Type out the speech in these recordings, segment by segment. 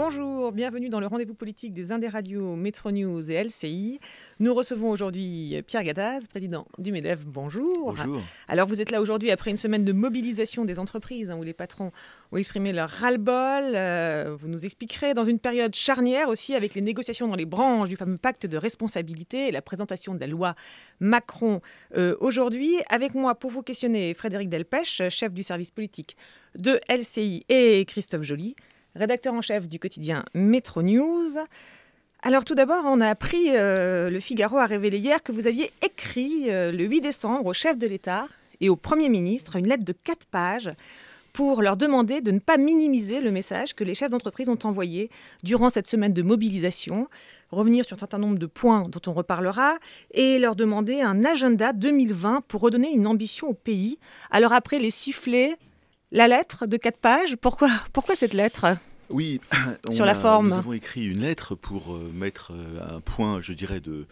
Bonjour, bienvenue dans le rendez-vous politique des Indes Radio, Metro News et LCI. Nous recevons aujourd'hui Pierre Gadaz, président du MEDEF. Bonjour. Bonjour. Alors vous êtes là aujourd'hui après une semaine de mobilisation des entreprises hein, où les patrons ont exprimé leur ras-le-bol. Euh, vous nous expliquerez dans une période charnière aussi avec les négociations dans les branches du fameux pacte de responsabilité et la présentation de la loi Macron euh, aujourd'hui. Avec moi pour vous questionner Frédéric Delpech, chef du service politique de LCI et Christophe Joly rédacteur en chef du quotidien Metro News. Alors tout d'abord, on a appris, euh, le Figaro a révélé hier que vous aviez écrit euh, le 8 décembre au chef de l'État et au Premier ministre une lettre de 4 pages pour leur demander de ne pas minimiser le message que les chefs d'entreprise ont envoyé durant cette semaine de mobilisation, revenir sur un certain nombre de points dont on reparlera, et leur demander un agenda 2020 pour redonner une ambition au pays. Alors après les siffler, la lettre de 4 pages, pourquoi, pourquoi cette lettre oui, sur la forme. Nous avons écrit une lettre pour euh, mettre euh, un point, je dirais, de,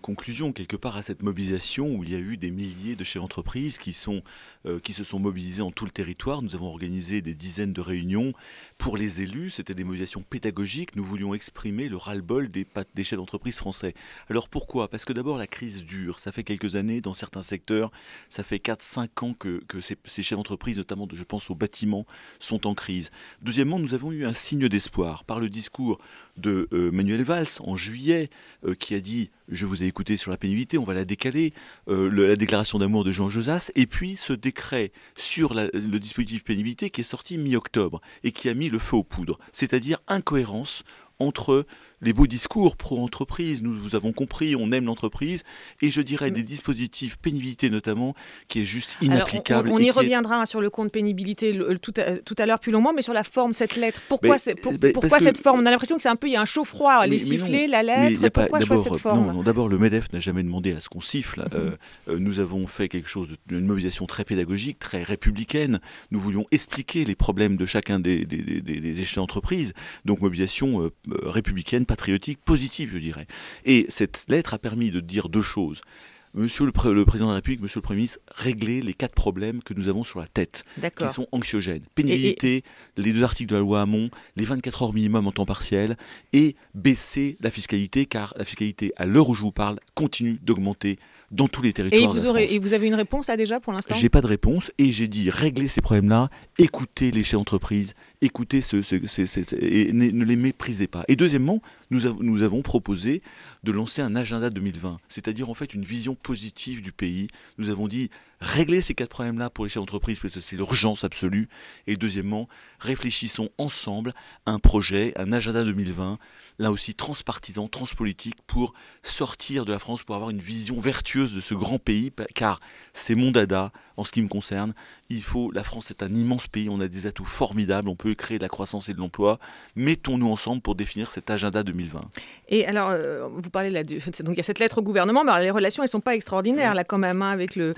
conclusion quelque part à cette mobilisation où il y a eu des milliers de chefs d'entreprise qui, sont, euh, qui se sont mobilisés en tout le territoire. Nous avons organisé des dizaines de réunions pour les élus. C'était des mobilisations pédagogiques. Nous voulions exprimer le ras-le-bol des, chefs d'entreprise français. Alors pourquoi Parce que d'abord, la crise dure. Ça fait quelques années dans certains secteurs. Ça fait 4-5 ans que, ces, ces chefs d'entreprise, notamment, je pense aux bâtiments, sont en crise. Deuxièmement, nous avons eu un signe d'espoir par le discours de euh, Manuel Valls en juillet, euh, qui a dit Je vous ai écouté sur la pénibilité, on va la décaler, euh, la déclaration d'amour de Jean Josas, et puis ce décret sur le dispositif pénibilité qui est sorti mi-octobre et qui a mis le feu aux poudres, c'est-à-dire incohérence entre les beaux discours pro-entreprise, nous vous avons compris, on aime l'entreprise, et je dirais des mm. dispositifs pénibilité notamment, qui est juste inapplicable. on, y reviendra hein, sur le compte pénibilité tout à, l'heure plus longuement, mais sur la forme, cette lettre, pourquoi, pourquoi cette forme On a l'impression que c'est un peu, il y a un chaud-froid, les sifflets, la lettre, pourquoi cette euh, forme Non, d'abord le MEDEF n'a jamais demandé à ce qu'on siffle, mm-hmm. euh, euh, nous avons fait quelque chose, d'une mobilisation très pédagogique, très républicaine, nous voulions expliquer les problèmes de chacun des, des, des, donc mobilisation républicaine patriotique positive, je dirais. Et cette lettre a permis de dire deux choses. Monsieur le, président de la République, Monsieur le Premier ministre, réglez les quatre problèmes que nous avons sur la tête, qui sont anxiogènes. Pénibilité, les deux articles de la loi Hamon, les 24 heures minimum en temps partiel, et baisser la fiscalité, car la fiscalité, à l'heure où je vous parle, continue d'augmenter dans tous les territoires. Et vous, et vous avez une réponse là déjà pour l'instant J'ai pas de réponse, et j'ai dit régler ces problèmes-là, écoutez les chefs d'entreprise, écoutez ce, et ne, les méprisez pas. Et deuxièmement, nous, avons proposé de lancer un agenda 2020, c'est-à-dire en fait une vision positive du pays. Nous avons dit régler ces quatre problèmes-là pour les chefs d'entreprise, parce que c'est l'urgence absolue. Et deuxièmement, réfléchissons ensemble à un projet, un agenda 2020, là aussi transpartisan, transpolitique, pour sortir de la France, pour avoir une vision vertueuse de ce grand pays, car c'est mon dada en ce qui me concerne. Il faut, la France est un immense pays, on a des atouts formidables, on peut créer de la croissance et de l'emploi. Mettons-nous ensemble pour définir cet agenda 2020. Et alors, euh, vous parlez là, donc il y a cette lettre au gouvernement, mais les relations, elles ne sont pas extraordinaires, là quand même, hein, avec le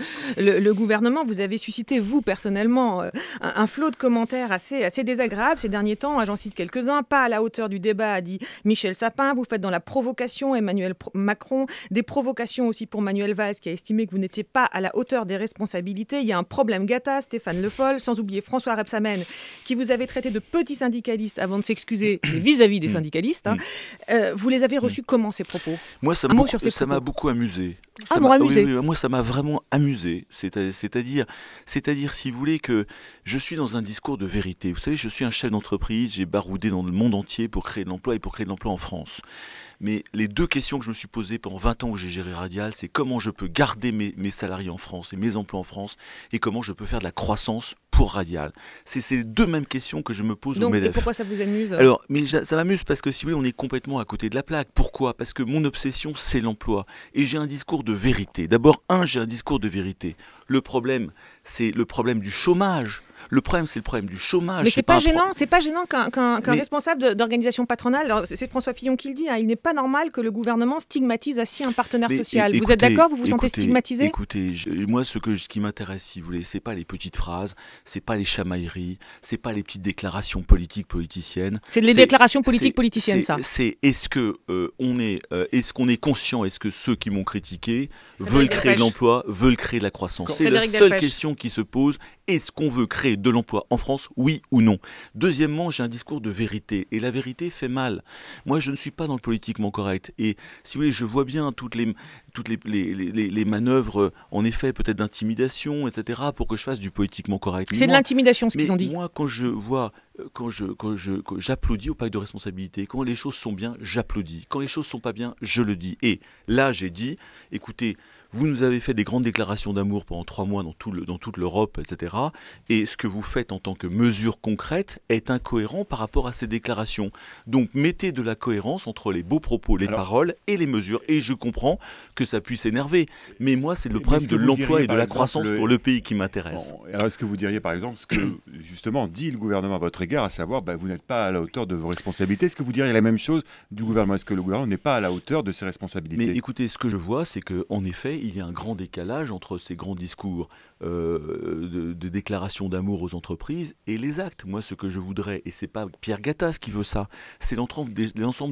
le, gouvernement, vous avez suscité, vous, personnellement, euh, un, flot de commentaires assez, assez désagréables ces derniers temps. J'en cite quelques-uns. Pas à la hauteur du débat, a dit Michel Sapin. Vous faites dans la provocation, Emmanuel Macron. Des provocations aussi pour Manuel Valls, qui a estimé que vous n'étiez pas à la hauteur des responsabilités. Il y a un problème Gata, Stéphane Le Foll, sans oublier François Rebsamen, qui vous avait traité de petit syndicaliste avant de s'excuser vis-à-vis des mm. syndicalistes. Hein. Mm. Euh, vous les avez reçus mm. comment, ces propos Moi, ça m'a beaucoup amusé. Ça ah, m'a moi, ça m'a vraiment amusé. C'est-à-dire, c'est-à-dire, si vous voulez, que je suis dans un discours de vérité. Vous savez, je suis un chef d'entreprise, j'ai baroudé dans le monde entier pour créer de l'emploi et pour créer de l'emploi en France. Mais les deux questions que je me suis posées pendant 20 ans où j'ai géré Radial, c'est comment je peux garder mes, mes salariés en France et mes emplois en France et comment je peux faire de la croissance radial C'est ces deux mêmes questions que je me pose au MEDEF. pourquoi ça vous amuse Alors, mais ça m'amuse parce que si oui, on est complètement à côté de la plaque. Pourquoi Parce que mon obsession, c'est l'emploi. Et j'ai un discours de vérité. D'abord, un, j'ai un discours de vérité. Le problème, c'est le problème du chômage le problème, c'est le problème du chômage. Mais c'est pas, pas, gênant, c'est pas gênant qu'un responsable d'organisation patronale, c'est François Fillon qui le dit, hein, il n'est pas normal que le gouvernement stigmatise ainsi un partenaire social. vous êtes d'accord Vous vous sentez stigmatisé Écoutez, moi, ce, que, ce qui m'intéresse, si vous voulez, c'est pas les petites phrases, c'est pas les chamailleries, c'est pas les petites déclarations politiques politiciennes. C'est les déclarations politiques politiciennes, ça. C'est est-ce que euh, on est, euh, est-ce qu'on est conscient, est-ce que ceux qui m'ont critiqué veulent créer de l'emploi, veulent créer de la croissance C'est la seule question qui se pose. Est-ce qu'on veut créer de l'emploi en France, oui ou non Deuxièmement, j'ai un discours de vérité, et la vérité fait mal. Moi, je ne suis pas dans le politiquement correct, et si vous voulez, je vois bien toutes les, toutes manœuvres, euh, en effet, peut-être d'intimidation, etc., pour que je fasse du politiquement correct. C'est de l'intimidation, ce qu'ils ont dit. Moi, quand je vois euh, quand je j'applaudis au pacte de responsabilité. Quand les choses sont bien, j'applaudis. Quand les choses sont pas bien, je le dis. Et là, j'ai dit, écoutez, vous nous avez fait des grandes déclarations d'amour pendant trois mois dans, tout dans toute l'Europe, etc. Et ce que vous faites en tant que mesure concrète est incohérent par rapport à ces déclarations. Donc mettez de la cohérence entre les beaux propos, les paroles et les mesures. Et je comprends que ça puisse énerver. Mais moi, c'est le problème de l'emploi et de la croissance pour le pays qui m'intéresse. alors, est-ce que vous diriez, par exemple, ce que, justement, dit le gouvernement à votre égard, à savoir, bah, vous n'êtes pas à la hauteur de vos responsabilités Est-ce que vous diriez la même chose du gouvernement Est-ce que le gouvernement n'est pas à la hauteur de ses responsabilités Mais écoutez, ce que je vois, c'est qu'en effet, il y a un grand décalage entre ces grands discours euh, de, déclaration d'amour aux entreprises et les actes. Moi, ce que je voudrais, et c'est pas Pierre Gattaz qui veut ça, c'est l'ensemble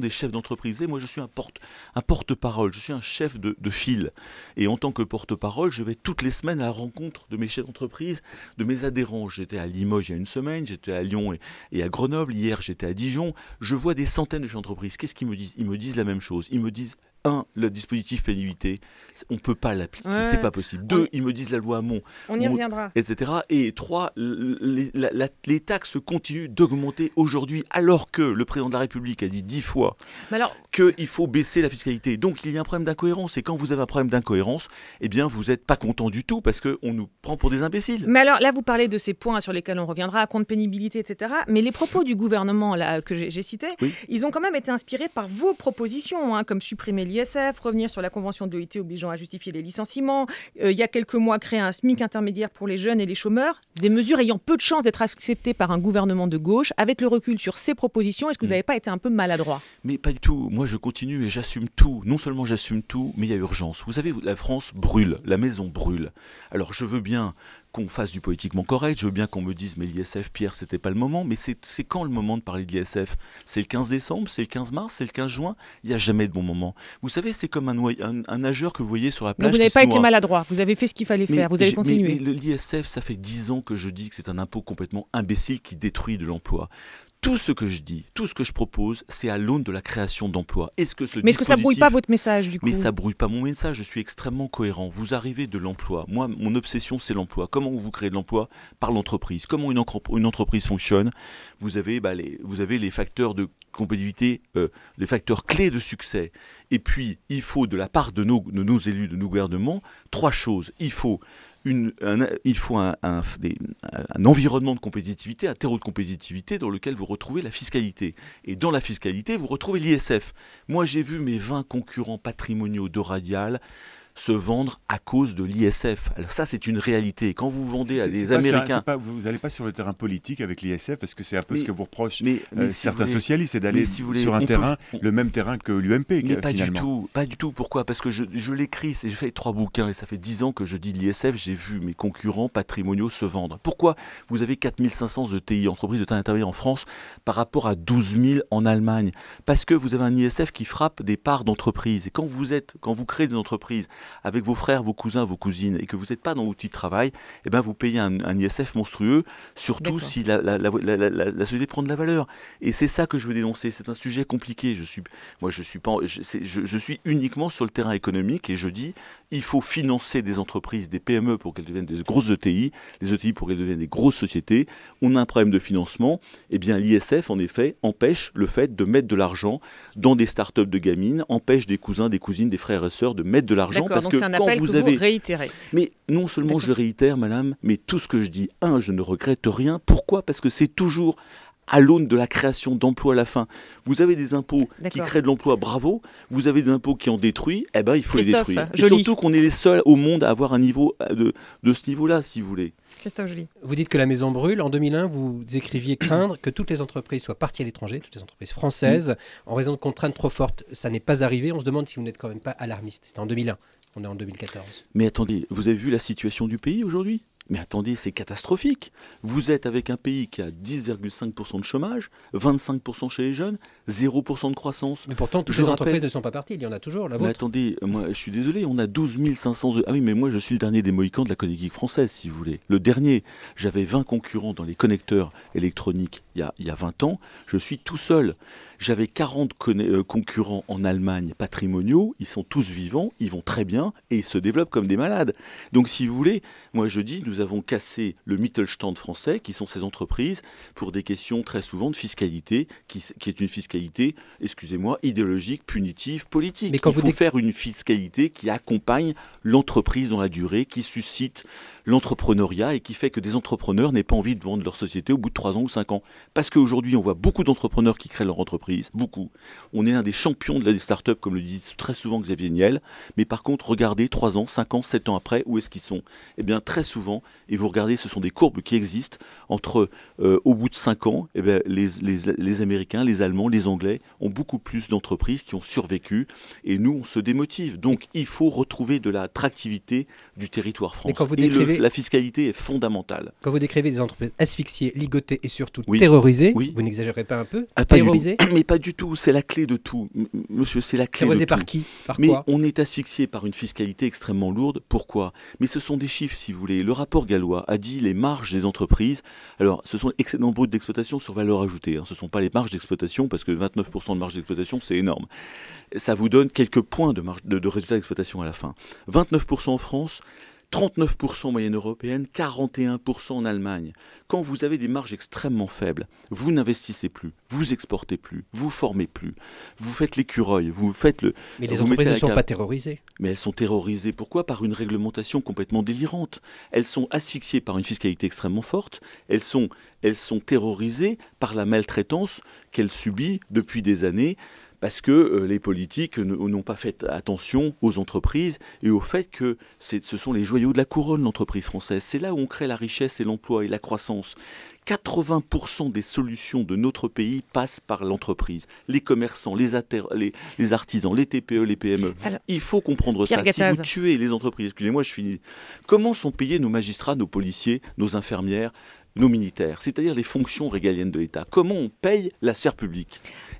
des, chefs d'entreprise. Et moi, je suis un, porte, parole je suis un chef de, file. Et en tant que porte-parole, je vais toutes les semaines à la rencontre de mes chefs d'entreprise, de mes adhérents. J'étais à Limoges il y a une semaine, j'étais à Lyon et, et, à Grenoble, hier j'étais à Dijon. Je vois des centaines de chefs d'entreprise. Qu'est-ce qu'ils me disent Ils me disent la même chose. Ils me disent un, le dispositif pénibilité, on ne peut pas l'appliquer, c'est pas possible. Deux, ils me disent la loi Hamon. On y reviendra. Etc. Et trois, les, les taxes continuent d'augmenter aujourd'hui alors que le président de la République a dit dix fois qu'il faut baisser la fiscalité. Donc il y a un problème d'incohérence. Et quand vous avez un problème d'incohérence, eh bien vous n'êtes pas content du tout parce qu'on nous prend pour des imbéciles. Mais alors là, vous parlez de ces points sur lesquels on reviendra, à compte pénibilité, etc. Mais les propos du gouvernement que j'ai cités, ils ont quand même été inspirés par vos propositions, hein, comme supprimer l'ISF, revenir sur la convention de l'OIT obligeant à justifier les licenciements, euh, il y a quelques mois créer un SMIC intermédiaire pour les jeunes et les chômeurs, des mesures ayant peu de chances d'être acceptées par un gouvernement de gauche. Avec le recul sur ces propositions, est-ce que vous n'avez mm. pas été un peu maladroit Mais pas du tout moi je continue et j'assume tout. Non seulement j'assume tout, mais il y a urgence. Vous savez, la France brûle, la maison brûle. Alors je veux bien qu'on fasse du politiquement correct, je veux bien qu'on me dise mais l'ISF, Pierre, c'était pas le moment, mais c'est quand le moment de parler de l'ISF C'est le 15 décembre, c'est le 15 mars, c'est le 15 juin Il n'y a jamais de bon moment. Vous savez, c'est comme un, un, nageur que vous voyez sur la plage. Mais vous n'avez pas été maladroit, vous avez fait ce qu'il fallait faire, vous avez continué. Mais, l'ISF, ça fait 10 ans que je dis que c'est un impôt complètement imbécile qui détruit de l'emploi tout ce que je dis, tout ce que je propose, c'est à l'aune de la création d'emplois. Est-ce que ce Mais est-ce que ça brouille pas votre message du coup Mais ça brouille pas mon message, je suis extrêmement cohérent. Vous arrivez de l'emploi. Moi, mon obsession, c'est l'emploi. Comment vous créez de l'emploi Par l'entreprise. Comment une, entreprise fonctionne vous avez, bah, les, vous avez les facteurs de compétitivité, euh, les facteurs clés de succès. Et puis, il faut de la part de nos, de nos élus, de nos gouvernements, trois choses. Il faut il faut un, environnement de compétitivité, un terreau de compétitivité dans lequel vous retrouvez la fiscalité. Et dans la fiscalité, vous retrouvez l'ISF. Moi, j'ai vu mes 20 concurrents patrimoniaux de radial se vendre à cause de l'ISF. Alors ça, c'est une réalité. Quand vous vendez à des Américains... vous n'allez pas sur le terrain politique avec l'ISF, parce que c'est un peu ce que vous reprochent mais, euh, certains socialistes, c'est d'aller sur un terrain, le même terrain que l'UMP. Mais euh, pas du tout, pas du tout. Pourquoi Parce que je, l'écris, j'ai fait trois bouquins, et ça fait dix ans que je dis l'ISF, j'ai vu mes concurrents patrimoniaux se vendre. Pourquoi Vous avez 4500 ETI, entreprises de taille intermédiaire en France, par rapport à 12 000 en Allemagne. Parce que vous avez un ISF qui frappe des parts d'entreprises. Et quand vous êtes, quand vous créez des entreprises avec vos frères, vos cousins, vos cousines, et que vous n'êtes pas dans l'outil de travail, eh ben vous payez un, ISF monstrueux, surtout si la, la, société prend de la valeur. Et c'est ça que je veux dénoncer. C'est un sujet compliqué. Je suis, moi, je suis pas, je suis uniquement sur le terrain économique et je dis, il faut financer des entreprises, des PME pour qu'elles deviennent des grosses ETI, des ETI pour qu'elles deviennent des grosses sociétés. On a un problème de financement. Eh bien, l'ISF, en effet, empêche le fait de mettre de l'argent dans des startups de gamines, empêche des cousins, des cousines, des frères et sœurs de mettre de l'argent parce que vous, vous avez Mais non seulement je réitère, madame, mais tout ce que je dis, un, je ne regrette rien. Pourquoi Parce que c'est toujours à l'aune de la création d'emplois à la fin. Vous avez des impôts qui créent de l'emploi, bravo. Vous avez des impôts qui en détruisent, eh ben, il faut les détruire. Et surtout qu'on est les seuls au monde à avoir un niveau euh, de, ce niveau-là, si vous voulez. Christophe Joly. Vous dites que la maison brûle. En 2001, vous écriviez craindre que toutes les entreprises soient parties à l'étranger, toutes les entreprises françaises, mm. en raison de contraintes trop fortes. Ça n'est pas arrivé. On se demande si vous n'êtes quand même pas alarmiste. C'était en 2001. On est en 2014. Mais attendez, vous avez vu la situation du pays aujourd'hui mais attendez, c'est catastrophique. Vous êtes avec un pays qui a 10,5% de chômage, 25% chez les jeunes, 0% de croissance. Mais pourtant, toutes les entreprises ne sont pas parties, il y en a toujours, la vôtre. Mais attendez, moi, je suis désolé, on a 12 500... Ah oui, mais moi, je suis le dernier des Mohicans de la Connectique française, si vous voulez. Le dernier, j'avais 20 concurrents dans les connecteurs électroniques il y a, il y a 20 ans, je suis tout seul. J'avais 40 euh, concurrents en Allemagne patrimoniaux, ils sont tous vivants, ils vont très bien et ils se développent comme des malades. Donc si vous voulez, moi je dis, nous avons cassé le Mittelstand français, qui sont ces entreprises, pour des questions très souvent de fiscalité, qui, est une fiscalité, excusez-moi, idéologique, punitive, politique. Mais quand Il faut faire une fiscalité qui accompagne l'entreprise dans la durée, qui suscite l'entrepreneuriat et qui fait que des entrepreneurs n'aient pas envie de vendre leur société au bout de 3 ans ou 5 ans. Parce qu'aujourd'hui, on voit beaucoup d'entrepreneurs qui créent leur entreprise beaucoup. On est l'un des champions de la des up comme le dit très souvent Xavier Niel. Mais par contre, regardez 3 ans, 5 ans, 7 ans après, où est-ce qu'ils sont Eh bien, très souvent, et vous regardez, ce sont des courbes qui existent entre, euh, au bout de 5 ans, eh bien, les, Américains, les Allemands, les Anglais ont beaucoup plus d'entreprises qui ont survécu. Et nous, on se démotive. Donc, il faut retrouver de l'attractivité du territoire français. Quand vous décrivez... la fiscalité est fondamentale. Quand vous décrivez des entreprises asphyxiées, ligotées et surtout terrorisées, vous n'exagérez pas un peu Terrorisées mais pas du tout. C'est la clé de tout, monsieur. C'est la clé. par qui par Mais on est asphyxié par une fiscalité extrêmement lourde. Pourquoi Mais ce sont des chiffres, si vous voulez. Le rapport gallois a dit les marges des entreprises. Alors, ce sont excédents bruts d'exploitation sur valeur ajoutée. Hein. Ce ne sont pas les marges d'exploitation, parce que 29% de marge d'exploitation, c'est énorme. Ça vous donne quelques points de, marge, de résultat d'exploitation à la fin. 29% en France, 39% en moyenne européenne, 41% en Allemagne. Quand vous avez des marges extrêmement faibles, vous n'investissez plus, vous exportez plus, vous formez plus, vous faites l'écureuil, vous faites le... Mais les entreprises ne sont pas terrorisées. Mais elles sont terrorisées, pourquoi Par une réglementation complètement délirante. Elles sont asphyxiées par une fiscalité extrêmement forte, elles sont, elles sont terrorisées par la maltraitance qu'elles subissent depuis des années parce que euh, les politiques euh, n'ont pas fait attention aux entreprises et au fait que ce sont les joyaux de la couronne, l'entreprise française. C'est là où on crée la richesse et l'emploi et la croissance. 80% des solutions de notre pays passent par l'entreprise, les commerçants, les, artisans, les TPE, les PME. Il faut comprendre ça. Si vous tuez les entreprises, excusez-moi, je finis. Comment sont payés nos magistrats, nos policiers, nos infirmières, nos militaires, c'est-à-dire les fonctions régaliennes de l'État Comment on paye la sphère publique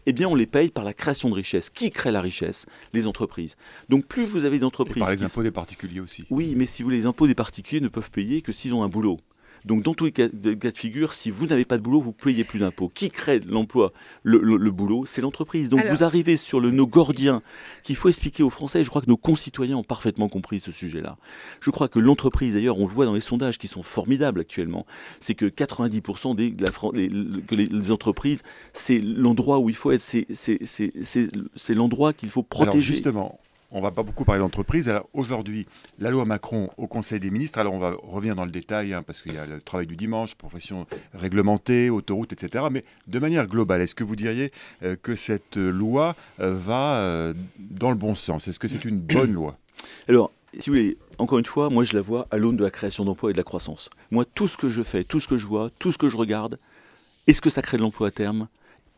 eh bien on les paye par la création de richesses. Qui crée la richesse Les entreprises. Donc plus vous avez d'entreprises... Par les impôts des particuliers aussi. Oui, mais si vous les impôts des particuliers ne peuvent payer que s'ils ont un boulot. Donc dans tous les cas, de figure, si vous n'avez pas de boulot, vous ne payez plus d'impôts. Qui crée l'emploi, le, boulot C'est l'entreprise. Donc vous arrivez sur le nœud gordien qu'il faut expliquer aux Français. je crois que nos concitoyens ont parfaitement compris ce sujet-là. Je crois que l'entreprise, d'ailleurs, on le voit dans les sondages qui sont formidables actuellement, c'est que 90% des, entreprises, c'est l'endroit où il faut être, c'est l'endroit qu'il faut protéger. justement, on va pas beaucoup parler d'entreprise. Alors aujourd'hui, la loi Macron au Conseil des ministres, alors on va revenir dans le détail, hein, parce qu'il y a le travail du dimanche, profession réglementée, autoroute, etc. Mais de manière globale, est-ce que vous diriez euh, que cette euh, loi euh, va dans le bon sens Est-ce que c'est une bonne loi Alors, si vous voulez, encore une fois, moi je la vois à l'aune de la création d'emplois et de la croissance. Moi, tout ce que je fais, tout ce que je vois, tout ce que je regarde, est-ce que ça crée de l'emploi à terme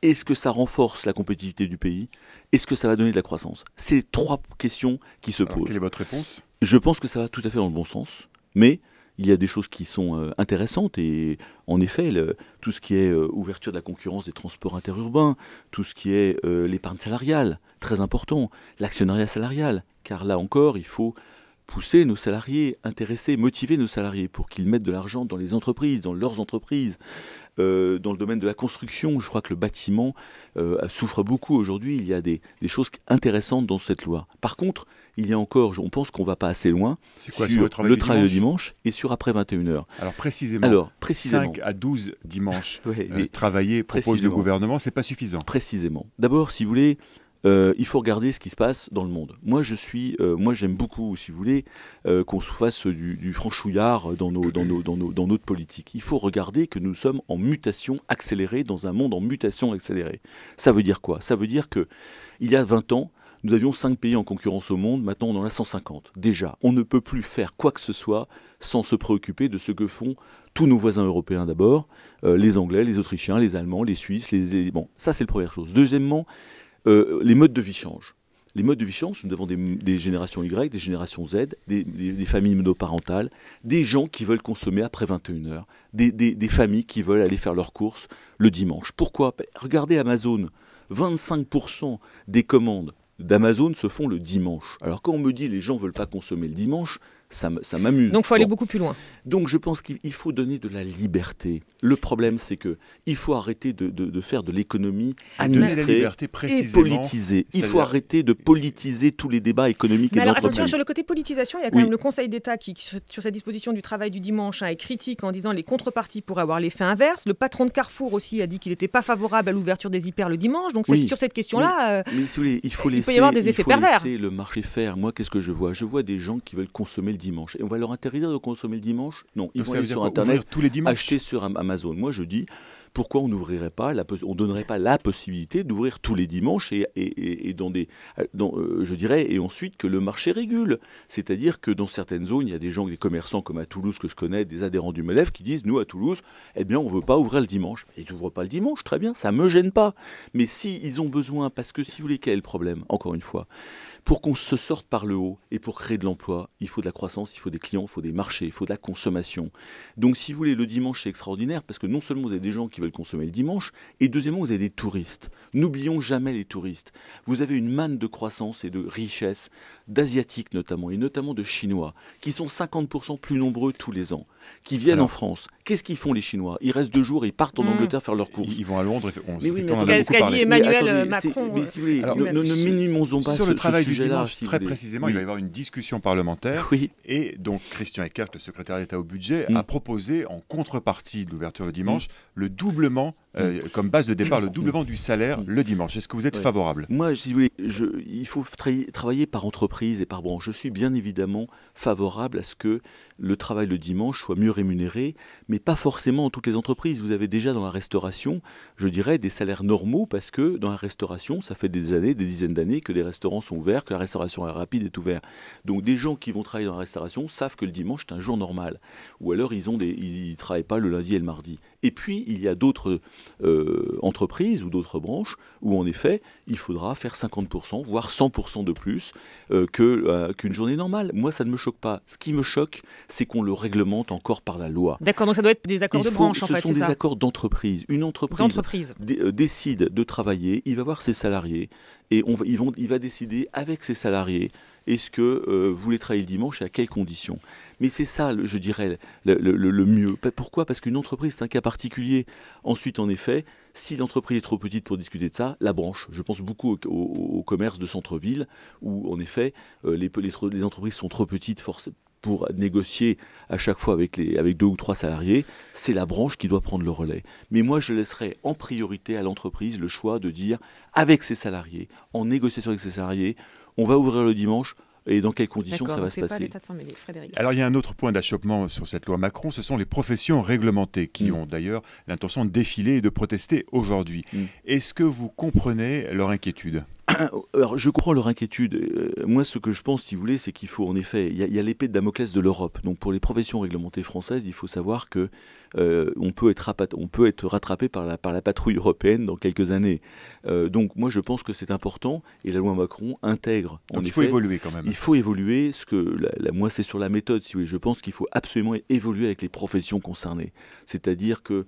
est-ce que ça renforce la compétitivité du pays Est-ce que ça va donner de la croissance C'est trois questions qui se posent. Quelle est votre réponse Je pense que ça va tout à fait dans le bon sens, mais il y a des choses qui sont euh, intéressantes et en effet, tout ce qui est euh, ouverture de la concurrence des transports interurbains, tout ce qui est euh, l'épargne salariale, très important, l'actionnariat salarial, car là encore, il faut pousser nos salariés, intéresser, motiver nos salariés pour qu'ils mettent de l'argent dans les entreprises, dans leurs entreprises. Euh, dans le domaine de la construction, je crois que le bâtiment euh, souffre beaucoup aujourd'hui. Il y a des, choses intéressantes dans cette loi. Par contre, il y a encore, on pense qu'on ne va pas assez loin quoi, sur, le travail, le dimanche. dimanche et sur après 21h. Alors précisément, Alors, précisément 5 à 12 dimanches, ouais, euh, travailler, propose le gouvernement, c'est pas suffisant. Précisément. D'abord, si vous voulez, euh, il faut regarder ce qui se passe dans le monde. Moi, je suis, euh, moi, j'aime beaucoup, si vous voulez, euh, qu'on se fasse du, franchouillard dans nos, nos, nos, dans notre politique. Il faut regarder que nous sommes en mutation accélérée dans un monde en mutation accélérée. Ça veut dire quoi Ça veut dire que il y a 20 ans, nous avions 5 pays en concurrence au monde, maintenant on en a 150. Déjà, on ne peut plus faire quoi que ce soit sans se préoccuper de ce que font tous nos voisins européens d'abord, les Anglais, les Autrichiens, les Allemands, les Suisses, les... Bon, ça c'est la première chose. Deuxièmement, euh, les modes de vie changent. Les modes de vie changent. Nous avons des, générations Y, des générations Z, des, familles monoparentales, des gens qui veulent consommer après 21h, des, familles qui veulent aller faire leurs courses le dimanche. Pourquoi Regardez Amazon. 25% des commandes d'Amazon se font le dimanche. Alors quand on me dit les gens ne veulent pas consommer le dimanche, ça m'amuse. Donc il faut aller beaucoup plus loin. Donc je pense qu'il faut donner de la liberté. Le problème, c'est que il faut arrêter de, de faire de l'économie administrée et politisée. Il faut arrêter de politiser tous les débats économiques et alors, sur le côté politisation, il y a quand même le Conseil d'État qui, sur sa disposition du travail du dimanche, hein, est critique en disant les contreparties pour avoir l'effet inverse. Le patron de Carrefour aussi a dit qu'il n'était pas favorable à l'ouverture des hyper le dimanche. Donc c'est sur cette question-là, euh, il, faut laisser, peut y avoir des effets il faut pervers. Laisser le marché faire. Moi, qu'est-ce que je vois Je vois des gens qui veulent consommer le dimanche. Et on va leur interdire de consommer le dimanche Non, ils vont aller sur Internet, tous les dimanches. acheter sur Amazon. Moi, je dis, pourquoi on n'ouvrirait pas, la, on donnerait pas la possibilité d'ouvrir tous les dimanches et, dans des, euh, je dirais, et ensuite que le marché régule. C'est-à-dire que dans certaines zones, il y a des gens, des commerçants comme à Toulouse que je connais, des adhérents du MELEF qui disent, nous à Toulouse, eh bien, on ne veut pas ouvrir le dimanche. Ils n'ouvrent pas le dimanche, très bien, ça ne me gêne pas. Mais si ils ont besoin, parce que si vous voulez, quel est le problème Encore une fois, pour qu'on se sorte par le haut et pour créer de l'emploi, il faut de la croissance, il faut des clients, il faut des marchés, il faut de la consommation. Donc si vous voulez, le dimanche, c'est extraordinaire parce que non seulement vous avez des gens qui veulent consommer le dimanche, et deuxièmement, vous avez des touristes. N'oublions jamais les touristes. Vous avez une manne de croissance et de richesse, d'asiatiques notamment, et notamment de chinois, qui sont 50% plus nombreux tous les ans, qui viennent en France, Qu'est-ce qu'ils font les Chinois Ils restent deux jours et ils partent en hmm. Angleterre faire leurs courses. Ils vont à Londres. Et on mais oui, mais ce qu'a dit Emmanuel Macron. Mais, euh, si vous voulez, ne, pas sur le travail du dimanche, Très précisément, il va y avoir une discussion parlementaire. Et donc Christian Eckert, le secrétaire d'État au budget, hmm. a proposé en contrepartie de l'ouverture le dimanche hmm. le doublement euh, comme base de départ le doublement du salaire le dimanche. Est-ce que vous êtes favorable Moi, il faut travailler par entreprise et par branche. Je suis bien évidemment favorable à ce que le travail le dimanche soit mieux rémunéré, mais pas forcément en toutes les entreprises. Vous avez déjà dans la restauration, je dirais, des salaires normaux parce que dans la restauration, ça fait des années, des dizaines d'années que les restaurants sont ouverts, que la restauration est rapide est ouverte. Donc des gens qui vont travailler dans la restauration savent que le dimanche est un jour normal, ou alors ils ont ils travaillent pas le lundi et le mardi. Et puis, il y a d'autres euh, entreprises ou d'autres branches où, en effet, il faudra faire 50%, voire 100% de plus euh, euh, qu'une journée normale. Moi, ça ne me choque pas. Ce qui me choque, c'est qu'on le réglemente encore par la loi. D'accord, donc ça doit être des accords de branche, en fait. Ce sont des accords d'entreprise. Une entreprise, décide de travailler, il va voir ses salariés, et ils vont, il va décider avec ses salariés est-ce que vous voulez travailler le dimanche et à quelles conditions mais c'est ça, je dirais, le, mieux. Pourquoi Parce qu'une entreprise, c'est un cas particulier. Ensuite, en effet, si l'entreprise est trop petite pour discuter de ça, la branche. Je pense beaucoup au, commerce de centre-ville, où en effet, euh, les, entreprises sont trop petites pour négocier à chaque fois avec, les, avec deux ou trois salariés, c'est la branche qui doit prendre le relais. Mais moi, je laisserai en priorité à l'entreprise le choix de dire, avec ses salariés, en négociation avec ses salariés, on va ouvrir le dimanche, et dans quelles conditions ça va se passer. Alors il y a un autre point d'achoppement sur cette loi Macron, ce sont les professions réglementées qui mm. ont d'ailleurs l'intention de défiler et de protester aujourd'hui. Mm. Est-ce que vous comprenez leur inquiétude Alors, je comprends leur inquiétude. Euh, moi, ce que je pense, si vous voulez, c'est qu'il faut, en effet, il y a, l'épée de Damoclès de l'Europe. Donc, pour les professions réglementées françaises, il faut savoir que euh, on, peut être on peut être rattrapé par la, par la patrouille européenne dans quelques années. Euh, donc, moi, je pense que c'est important. Et la loi Macron intègre. Donc, il faut évoluer quand même. Il faut évoluer. Ce que moi, c'est sur la méthode, si vous voulez. Je pense qu'il faut absolument évoluer avec les professions concernées. C'est-à-dire que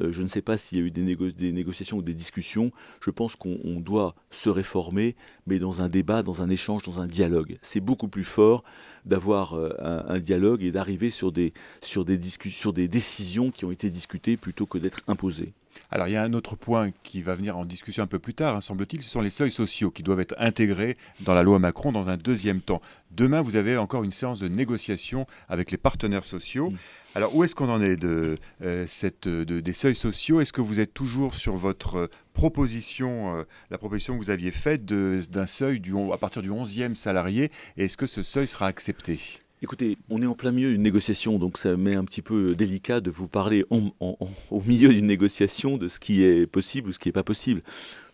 euh, je ne sais pas s'il y a eu des, négociations ou des discussions. Je pense qu'on doit se réformer, mais dans un débat, dans un échange, dans un dialogue. C'est beaucoup plus fort d'avoir euh, un, dialogue et d'arriver sur des, décisions qui ont été discutées plutôt que d'être imposées. Alors il y a un autre point qui va venir en discussion un peu plus tard, hein, semble-t-il, ce sont les seuils sociaux qui doivent être intégrés dans la loi Macron dans un deuxième temps. Demain, vous avez encore une séance de négociation avec les partenaires sociaux. Mmh. Alors où est-ce qu'on en est de, euh, cette, euh, des seuils sociaux Est-ce que vous êtes toujours sur votre euh, proposition, la proposition que vous aviez faite d'un seuil du, à partir du 11e salarié Est-ce que ce seuil sera accepté Écoutez, on est en plein milieu d'une négociation, donc ça m'est un petit peu délicat de vous parler au milieu d'une négociation de ce qui est possible ou ce qui n'est pas possible.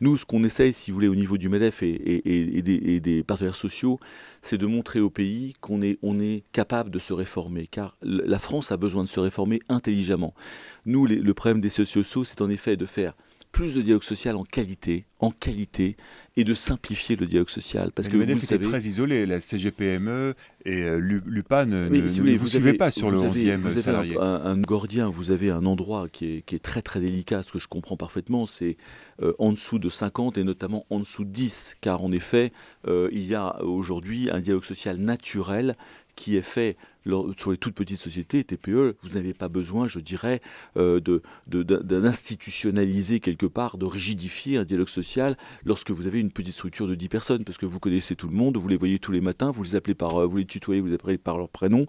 Nous, ce qu'on essaye, si vous voulez, au niveau du MEDEF et, des, partenaires sociaux, c'est de montrer au pays qu'on est, on capable de se réformer, car la France a besoin de se réformer intelligemment. Nous, le problème des sociaux, c'est en effet de faire plus de dialogue social en qualité, en qualité, et de simplifier le dialogue social. Parce que le MEDEF très isolé, la CGPME et euh, l'UPA ne, vous, pas sur le 11e salarié. Un, gordien, vous avez un endroit qui est, très très délicat, ce que je comprends parfaitement, c'est euh, en dessous de 50 et notamment en dessous de 10, car en effet, euh, il y a aujourd'hui un dialogue social naturel qui est fait sur les toutes petites sociétés, TPE, vous n'avez pas besoin, je dirais, euh, d'institutionnaliser quelque part, de rigidifier un dialogue social lorsque vous avez une petite structure de 10 personnes, parce que vous connaissez tout le monde, vous les voyez tous les matins, vous les appelez par, euh, vous les tutoyez, vous les appelez par leur prénom,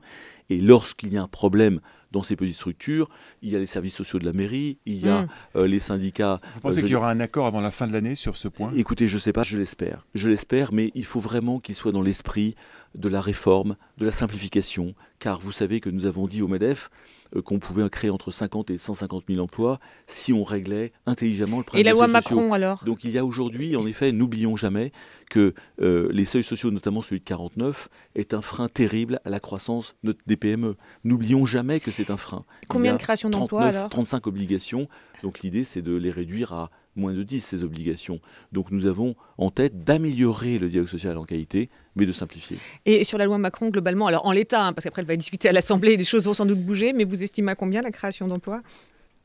et lorsqu'il y a un problème dans ces petites structures, il y a les services sociaux de la mairie, il y a hmm. euh, les syndicats. Vous pensez euh, qu'il y aura un accord avant la fin de l'année sur ce point Écoutez, je ne sais pas, je l'espère. Je l'espère, mais il faut vraiment qu'il soit dans l'esprit de la réforme, de la simplification, car vous savez que nous avons dit au MEDEF, euh, qu'on pouvait créer entre 50 et 150 000 emplois si on réglait intelligemment le problème. Et la loi Macron alors Donc il y a aujourd'hui, en effet, n'oublions jamais que euh, les seuils sociaux, notamment celui de 49, est un frein terrible à la croissance des PME. N'oublions jamais que c'est un frein. Combien de créations d'emplois alors 35 obligations. Donc l'idée, c'est de les réduire à moins de 10 ces obligations. Donc nous avons en tête d'améliorer le dialogue social en qualité, mais de simplifier. Et sur la loi Macron, globalement, alors en l'état, hein, parce qu'après elle va discuter à l'Assemblée, les choses vont sans doute bouger, mais vous estimez à combien la création d'emplois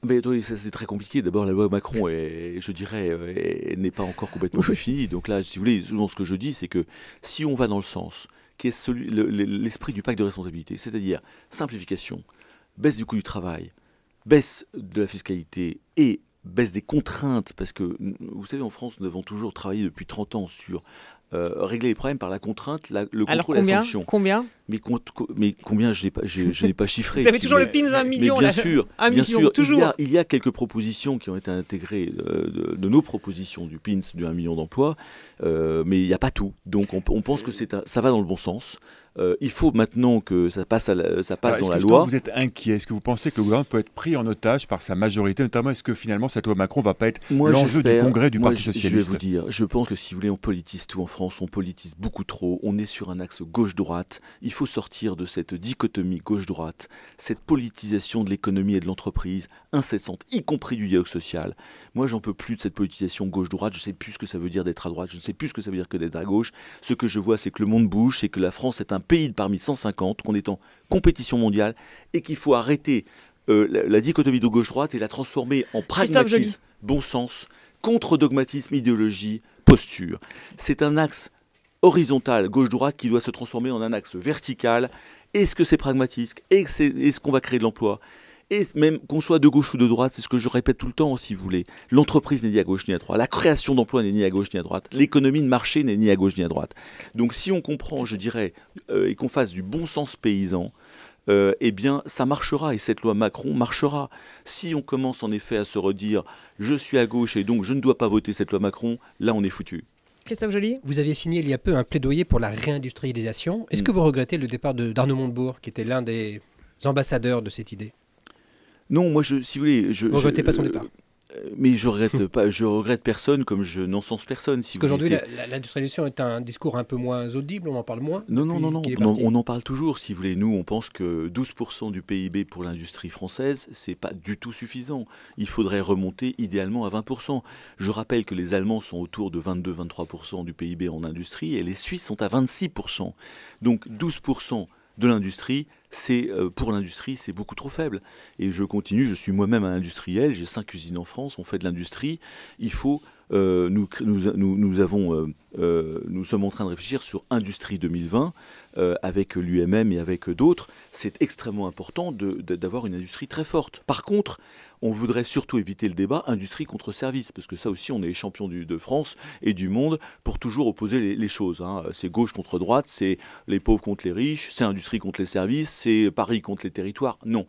mais ah ben, attendez, c'est très compliqué. D'abord, la loi Macron, je dirais, euh, n'est pas encore complètement définie. Donc là, si vous voulez, ce que je dis, c'est que si on va dans le sens qui est l'esprit du pacte de responsabilité, c'est-à-dire simplification, baisse du coût du travail, baisse de la fiscalité et baisse des contraintes, parce que vous savez, en France, nous avons toujours travaillé depuis 30 ans sur euh, régler les problèmes par la contrainte, le contrôle, combien, la sanction. Combien mais, combien je n'ai pas, pas, chiffré. Vous avez toujours le pins 1 million. Mais bien sûr, toujours. Il, y a, quelques propositions qui ont été intégrées de, nos propositions du pins du 1 million d'emplois, euh, mais il n'y a pas tout. Donc on, pense que ça va dans le bon sens. Euh, il faut maintenant que ça passe, à la, ça passe ce dans la loi. Vous êtes inquiet Est-ce que vous pensez que le gouvernement peut être pris en otage par sa majorité Notamment, est-ce que finalement cette loi Macron va pas être l'enjeu du Congrès du Parti socialiste Je vous dire, je pense que si vous voulez, on politise tout en France on politise beaucoup trop, on est sur un axe gauche-droite. Il faut sortir de cette dichotomie gauche-droite, cette politisation de l'économie et de l'entreprise incessante, y compris du dialogue social. Moi, j'en peux plus de cette politisation gauche-droite. Je ne sais plus ce que ça veut dire d'être à droite, je ne sais plus ce que ça veut dire que d'être à gauche. Ce que je vois, c'est que le monde bouge, c'est que la France est un pays parmi 150, qu'on est en compétition mondiale et qu'il faut arrêter euh, la, dichotomie de gauche-droite et la transformer en pragmatisme, bon sens, contre dogmatisme, idéologie, posture. C'est un axe horizontal, gauche-droite, qui doit se transformer en un axe vertical. Est-ce que c'est pragmatique Est-ce qu'on va créer de l'emploi et même qu'on soit de gauche ou de droite, c'est ce que je répète tout le temps, si vous voulez. L'entreprise n'est ni à gauche ni à droite. La création d'emplois n'est ni à gauche ni à droite. L'économie de marché n'est ni à gauche ni à droite. Donc si on comprend, je dirais, euh, et qu'on fasse du bon sens paysan, euh, eh bien, ça marchera et cette loi Macron marchera. Si on commence en effet à se redire je suis à gauche et donc je ne dois pas voter cette loi Macron, là on est foutu. Christophe Joly Vous aviez signé il y a peu un plaidoyer pour la réindustrialisation. Est-ce que hmm. vous regrettez le départ d'Arnaud Montebourg, qui était l'un des ambassadeurs de cette idée Non, moi, je, si vous voulez. Je, pas son départ mais je regrette pas, je regrette personne comme je n'en sens personne. Si Parce qu'aujourd'hui, l'industrialisation est un discours un peu moins audible, on en parle moins. Non, non, non, non, on, on en parle toujours. Si vous voulez, nous, on pense que 12% du PIB pour l'industrie française, c'est pas du tout suffisant. Il faudrait remonter idéalement à 20%. Je rappelle que les Allemands sont autour de 22-23% du PIB en industrie et les Suisses sont à 26%. Donc 12% de l'industrie, c'est euh, pour l'industrie, c'est beaucoup trop faible. Et je continue, je suis moi-même un industriel, j'ai cinq usines en France, on fait de l'industrie. Il faut, euh, nous, nous, avons, euh, nous sommes en train de réfléchir sur Industrie 2020 avec l'UMM et avec d'autres. C'est extrêmement important d'avoir une industrie très forte. Par contre, on voudrait surtout éviter le débat industrie contre service, parce que ça aussi, on est champion du, de France et du monde pour toujours opposer les, choses. Hein. C'est gauche contre droite, c'est les pauvres contre les riches, c'est industrie contre les services, c'est Paris contre les territoires. Non.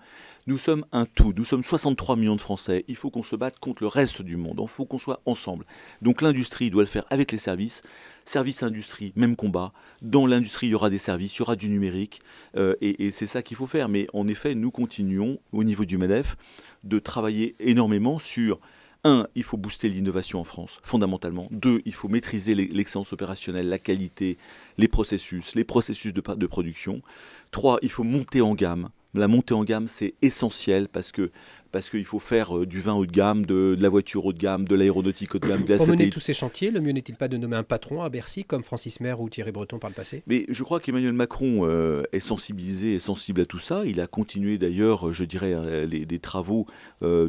Nous sommes un tout, nous sommes 63 millions de Français, il faut qu'on se batte contre le reste du monde, il faut qu'on soit ensemble. Donc l'industrie doit le faire avec les services, service-industrie, même combat. Dans l'industrie, il y aura des services, il y aura du numérique, euh, et, c'est ça qu'il faut faire. Mais en effet, nous continuons, au niveau du MEDEF, de travailler énormément sur un, il faut booster l'innovation en France, fondamentalement. Deux, il faut maîtriser l'excellence opérationnelle, la qualité, les processus, les processus de, de production. Trois, il faut monter en gamme. La montée en gamme, c'est essentiel parce que parce qu'il faut faire euh, du vin haut de gamme, de, la voiture haut de gamme, de l'aéronautique haut de gamme, de la Pour mener tous ces chantiers, le mieux n'est-il pas de nommer un patron à Bercy, comme Francis Maire ou Thierry Breton par le passé Mais je crois qu'Emmanuel Macron euh, est sensibilisé est sensible à tout ça. Il a continué d'ailleurs, euh, je dirais, les, travaux de,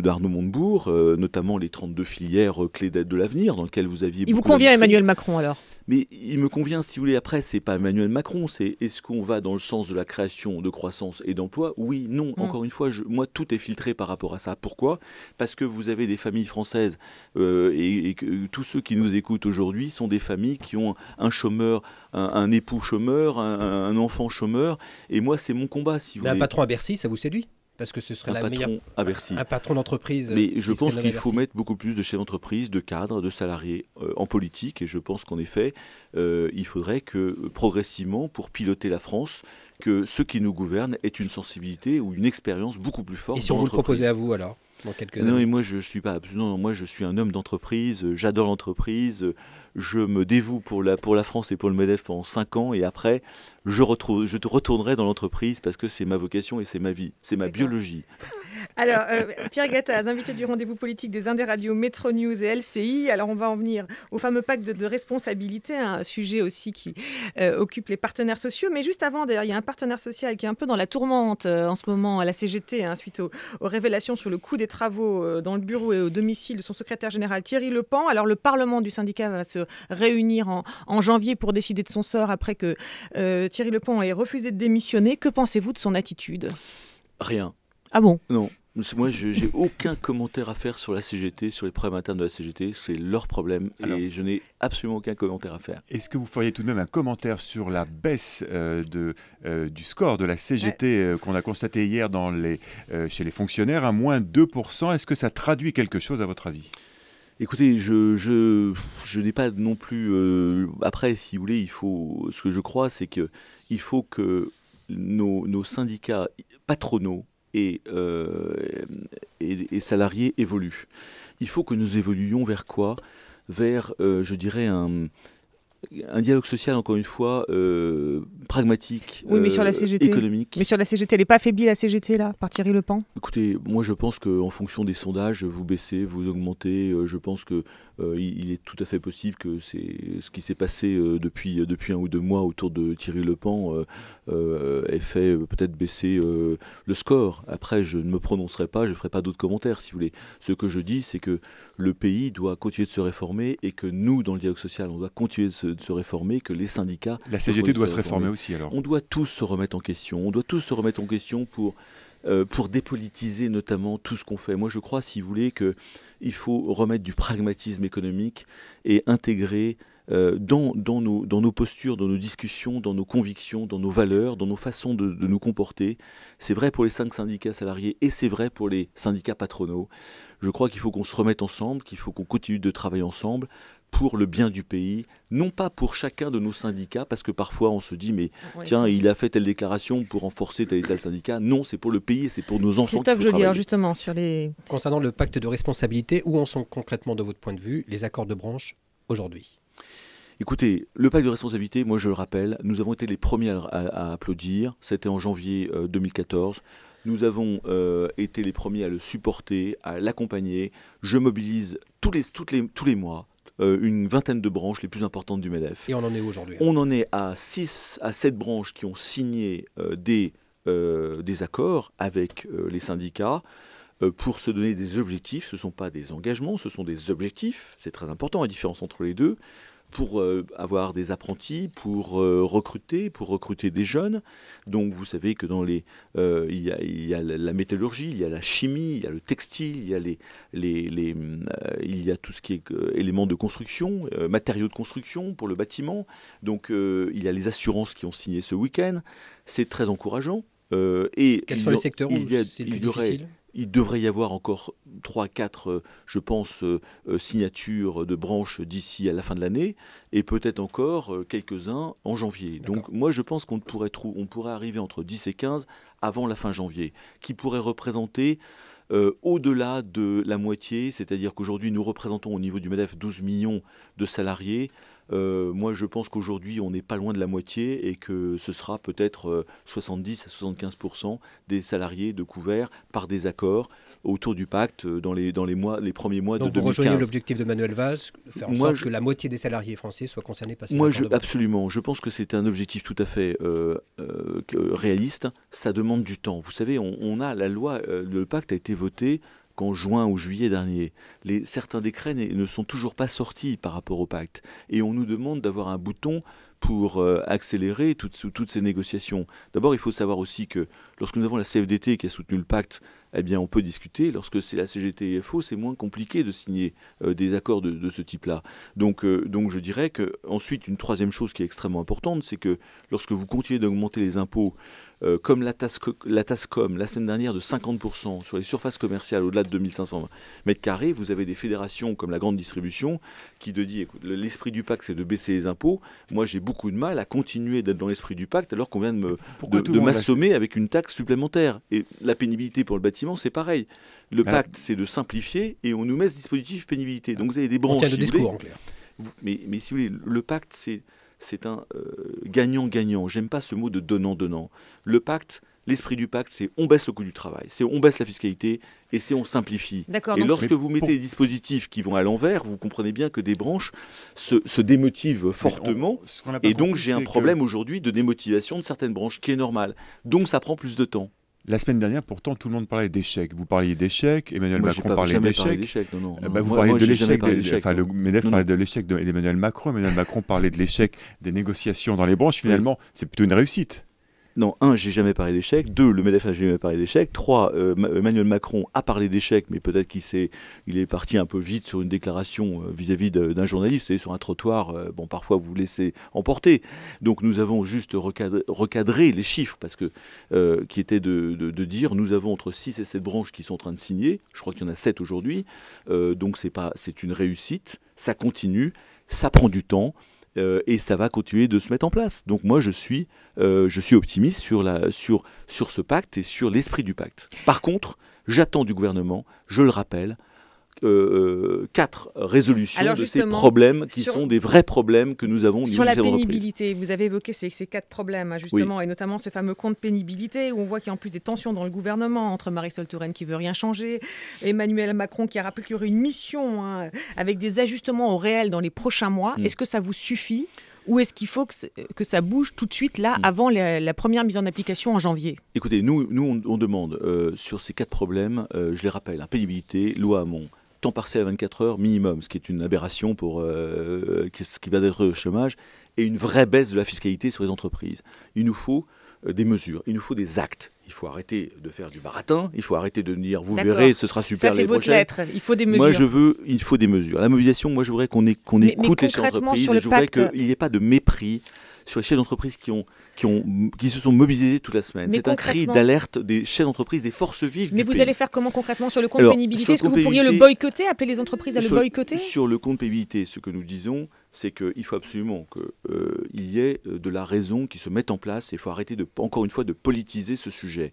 d'Arnaud Montebourg, notamment les 32 filières clés de l'avenir, dans lesquelles vous aviez... Il vous convient Emmanuel Macron alors mais il me convient, si vous voulez, après, c'est pas Emmanuel Macron, c'est est-ce qu'on va dans le sens de la création de croissance et d'emploi Oui, non, hmm. encore une fois, moi, tout est filtré par rapport à ça. Pourquoi Parce que vous avez des familles françaises euh, et, tous ceux qui nous écoutent aujourd'hui sont des familles qui ont un chômeur, un, époux chômeur, un, enfant chômeur. Et moi, c'est mon combat. Si vous Mais un patron à Bercy, ça vous séduit parce que ce serait un la patron à Bercy. Un patron d'entreprise. Mais je pense qu'il faut mettre beaucoup plus de chefs d'entreprise, de cadres, de salariés euh, en politique. Et je pense qu'en effet, euh, il faudrait que progressivement, pour piloter la France, que ce qui nous gouverne est une sensibilité ou une expérience beaucoup plus forte. Et si on vous le proposait à vous alors dans quelques non, mais moi je suis pas Non Moi je suis un homme d'entreprise. J'adore l'entreprise. Je me dévoue pour la pour la France et pour le Medef pendant 5 ans et après je retrouve je te retournerai dans l'entreprise parce que c'est ma vocation et c'est ma vie, c'est ma biologie. Alors, euh, Pierre Gattaz, invité du rendez-vous politique des Indes Radio, Metro News et LCI. Alors, on va en venir au fameux pacte de, responsabilité, un sujet aussi qui euh, occupe les partenaires sociaux. Mais juste avant, d'ailleurs, il y a un partenaire social qui est un peu dans la tourmente euh, en ce moment à la CGT, hein, suite aux, révélations sur le coût des travaux dans le bureau et au domicile de son secrétaire général Thierry Lepan. Alors, le Parlement du syndicat va se réunir en, janvier pour décider de son sort après que Thierry Lepan ait refusé de démissionner. Que pensez-vous de son attitude Rien. Ah bon Non. Moi, je n'ai aucun commentaire à faire sur la CGT, sur les problèmes internes de la CGT. C'est leur problème et je n'ai absolument aucun commentaire à faire. Est-ce que vous feriez tout de même un commentaire sur la baisse euh, de, euh, du score de la CGT euh, qu'on a constaté hier chez les fonctionnaires à moins 2% Est-ce que ça traduit quelque chose à votre avis Écoutez, je, je, n'ai pas non plus. après, si vous voulez, il faut. Ce que je crois, c'est qu'il faut que nos syndicats patronaux euh, et, salariés évoluent. Il faut que nous évoluions vers quoi Vers, euh, je dirais, un, un dialogue social, encore une fois, euh, pragmatique, oui, mais sur la euh, CGT. économique. Mais sur la CGT, elle n'est pas affaiblie, la CGT, là, par Thierry Le Écoutez, moi, je pense qu'en fonction des sondages, vous baissez, vous augmentez. Euh, je pense qu'il il est tout à fait possible que ce qui s'est passé depuis, depuis un ou deux mois autour de Thierry Le ait fait peut-être baisser le score. Après, je ne me prononcerai pas, je ne ferai pas d'autres commentaires, si vous voulez. Ce que je dis, c'est que le pays doit continuer de se réformer et que nous, dans le dialogue social, on doit continuer de se, réformer, que les syndicats... La CGT doit se réformer. aussi alors. On doit tous se remettre en question. On doit tous se remettre en question pour euh, pour dépolitiser notamment tout ce qu'on fait. Moi, je crois, si vous voulez, qu'il faut remettre du pragmatisme économique et intégrer euh, dans, nos, postures, dans nos discussions, dans nos convictions, dans nos valeurs, dans nos façons de, nous comporter. C'est vrai pour les cinq syndicats salariés et c'est vrai pour les syndicats patronaux. Je crois qu'il faut qu'on se remette ensemble, qu'il faut qu'on continue de travailler ensemble pour le bien du pays, non pas pour chacun de nos syndicats, parce que parfois on se dit, mais tiens, il a fait telle déclaration pour renforcer tel et tel syndicat. Non, c'est pour le pays et c'est pour nos enfants. Christophe justement, sur les... Concernant le pacte de responsabilité, où en sont concrètement, de votre point de vue, les accords de branche aujourd'hui Écoutez, le pacte de responsabilité, moi je le rappelle, nous avons été les premiers à, applaudir. C'était en janvier 2014. Euh, nous avons euh, été les premiers à le supporter, à l'accompagner. Je mobilise tous les, toutes les, tous les mois euh, une vingtaine de branches les plus importantes du MEDEF. Et on en est aujourd'hui On en est à 6 à 7 branches qui ont signé des, des accords avec les syndicats pour se donner des objectifs. Ce ne sont pas des engagements, ce sont des objectifs. C'est très important, la différence entre les deux pour euh, avoir des apprentis, pour euh, recruter, pour recruter des jeunes. Donc vous savez que dans les, euh, il, y a, la métallurgie, il y a la chimie, il y a le textile, il y a les, les, il y a tout ce qui est éléments de construction, matériaux de construction pour le bâtiment. Donc il y a les assurances qui ont signé ce week-end. C'est très encourageant. et Quels sont les secteurs où c'est le plus difficile il devrait y avoir encore 3, 4, euh, je pense, euh, euh, signatures de branches d'ici à la fin de l'année, et peut-être encore quelques-uns en janvier. Donc moi, je pense qu'on pourrait, pourrait arriver entre 10 et 15 avant la fin janvier, qui pourrait représenter... au-delà de la moitié, c'est-à-dire qu'aujourd'hui nous représentons au niveau du MEDEF 12 millions de salariés, euh, moi, je pense qu'aujourd'hui, on n'est pas loin de la moitié et que ce sera peut-être 70 euh, à 75 des salariés de couvert par des accords autour du pacte euh, dans les, dans les, mois, les premiers mois Donc de 2015. vous rejoignez l'objectif de Manuel Valls, faire en sorte que la moitié des salariés français soient concernés par ces moi, accords je, Absolument. Je pense que c'est un objectif tout à fait réaliste. Ça demande du temps. Vous savez, on, a la loi, le pacte a été voté qu'en juin ou juillet dernier, les, certains décrets ne sont toujours pas sortis par rapport au pacte. Et on nous demande d'avoir un bouton pour euh, accélérer toutes, ces négociations. D'abord, il faut savoir aussi que lorsque nous avons la CFDT qui a soutenu le pacte, eh bien, on peut discuter. Lorsque c'est la CGT FO, c'est moins compliqué de signer euh, des accords de, ce type-là. Donc, euh, donc, je dirais que ensuite, une troisième chose qui est extrêmement importante, c'est que lorsque vous continuez d'augmenter les impôts euh, comme la, la, TASCOM la semaine dernière de 50% sur les surfaces commerciales au-delà de 2500 mètres carrés, vous avez des fédérations comme la grande distribution qui te dit écoute, l'esprit du pacte c'est de baisser les impôts. Moi j'ai beaucoup de mal à continuer d'être dans l'esprit du pacte alors qu'on vient de, m'assommer avec une taxe supplémentaire. Et la pénibilité pour le bâtiment c'est pareil. Le ah. pacte c'est de simplifier et on nous met ce dispositif pénibilité. Donc vous avez des branches. On tient discours, clair. Mais, mais, si vous voulez, le pacte c'est c'est un euh, gagnant-gagnant. J'aime pas ce mot de donnant-donnant. Le pacte, l'esprit du pacte, c'est on baisse le coût du travail, c'est on baisse la fiscalité et c'est on simplifie. Et lorsque vous mettez des dispositifs qui vont à l'envers, vous comprenez bien que des branches se, démotivent fortement. et donc j'ai un problème aujourd'hui de démotivation de certaines branches qui est normal. Donc ça prend plus de temps. La semaine dernière, pourtant, tout le monde parlait d'échec. Vous parliez d'échec, Emmanuel Macron parlait d'échec. Euh, bah, vous de l'échec, enfin, le mm. parlait de l'échec d'Emmanuel Macron, Emmanuel Macron parlait de l'échec des négociations dans les branches. Finalement, c'est plutôt une réussite. Non, un, j'ai jamais parlé d'échec. Deux, le MEDEF a jamais parlé d'échec. Trois, euh, euh, Emmanuel Macron a parlé d'échec, mais peut-être qu'il s'est, il est parti un peu vite sur une déclaration euh, vis-à-vis d'un journaliste. et sur un trottoir, bon, parfois vous vous laissez emporter. Donc nous avons juste recadré, les chiffres, parce que qui était de, dire, nous avons entre 6 et 7 branches qui sont en train de signer. Je crois qu'il y en a 7 aujourd'hui. donc c'est pas, c'est une réussite. Ça continue. Ça prend du temps. Euh, et ça va continuer de se mettre en place. Donc moi, je suis, euh, optimiste sur ce pacte et sur l'esprit du pacte. Par contre, j'attends du gouvernement, je le rappelle, euh, euh, quatre résolutions de ces problèmes qui sont des vrais problèmes que nous avons. Sur la pénibilité, vous avez évoqué ces, quatre problèmes, hein, justement, et notamment ce fameux compte pénibilité, où on voit qu'il y a en plus des tensions dans le gouvernement entre Marisol Touraine qui veut rien changer, Emmanuel Macron qui a rappelé qu'il y aurait une mission hein, avec des ajustements au réel dans les prochains mois. Mm. Est-ce que ça vous suffit ou est-ce qu'il faut que, que, ça bouge tout de suite, là, mm. avant la, première mise en application en janvier Écoutez, nous, nous on, demande euh, sur ces quatre problèmes, je les rappelle, hein, pénibilité, loi Hamon, temps partiel à 24 heures minimum, ce qui est une aberration pour euh, ce qui va être le chômage, et une vraie baisse de la fiscalité sur les entreprises. Il nous faut euh, des mesures, il nous faut des actes. Il faut arrêter de faire du baratin, il faut arrêter de dire vous verrez, ce sera super Ça, c'est votre lettre, il faut des mesures. Moi, je veux, il faut des mesures. La mobilisation, moi, je voudrais qu'on écoute les entreprises, le je voudrais qu'il n'y ait pas de mépris sur les chefs d'entreprise qui ont qui, se sont mobilisés toute la semaine. C'est un cri d'alerte des chefs d'entreprise, des forces vives. Mais vous allez faire comment concrètement sur le compte pénibilité Est-ce que vous pourriez le boycotter, appeler les entreprises à le boycotter Sur le compte pénibilité, ce que nous disons, c'est qu'il faut absolument qu'il euh, y ait euh, de la raison qui se mette en place et il faut arrêter, de, encore une fois, de politiser ce sujet.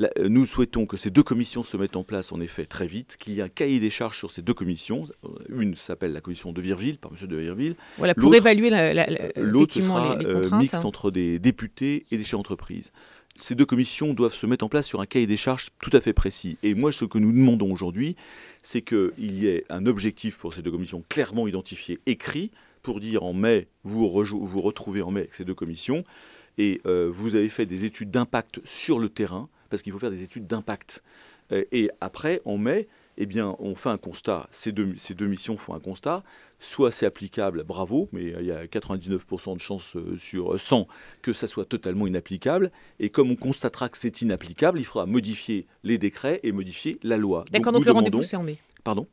Euh, nous souhaitons que ces deux commissions se mettent en place, en effet, très vite, qu'il y ait un cahier des charges sur ces deux commissions. Euh, une s'appelle la commission de Virville, par M. de Virville. pour évaluer la, la, euh, sera mixte hein. entre des députés et des chefs d'entreprise ces deux commissions doivent se mettre en place sur un cahier des charges tout à fait précis. Et moi, ce que nous demandons aujourd'hui, c'est qu'il y ait un objectif pour ces deux commissions clairement identifié, écrit, pour dire en mai, vous vous retrouvez en mai avec ces deux commissions et euh, vous avez fait des études d'impact sur le terrain, parce qu'il faut faire des études d'impact. Euh, et après, en mai, eh bien, on fait un constat. Ces deux, ces deux missions font un constat. Soit c'est applicable, bravo, mais euh, il y a 99% de chances sur 100 que ça soit totalement inapplicable. Et comme on constatera que c'est inapplicable, il faudra modifier les décrets et modifier la loi. D'accord, donc, le rendez-vous c'est en mai. Pardon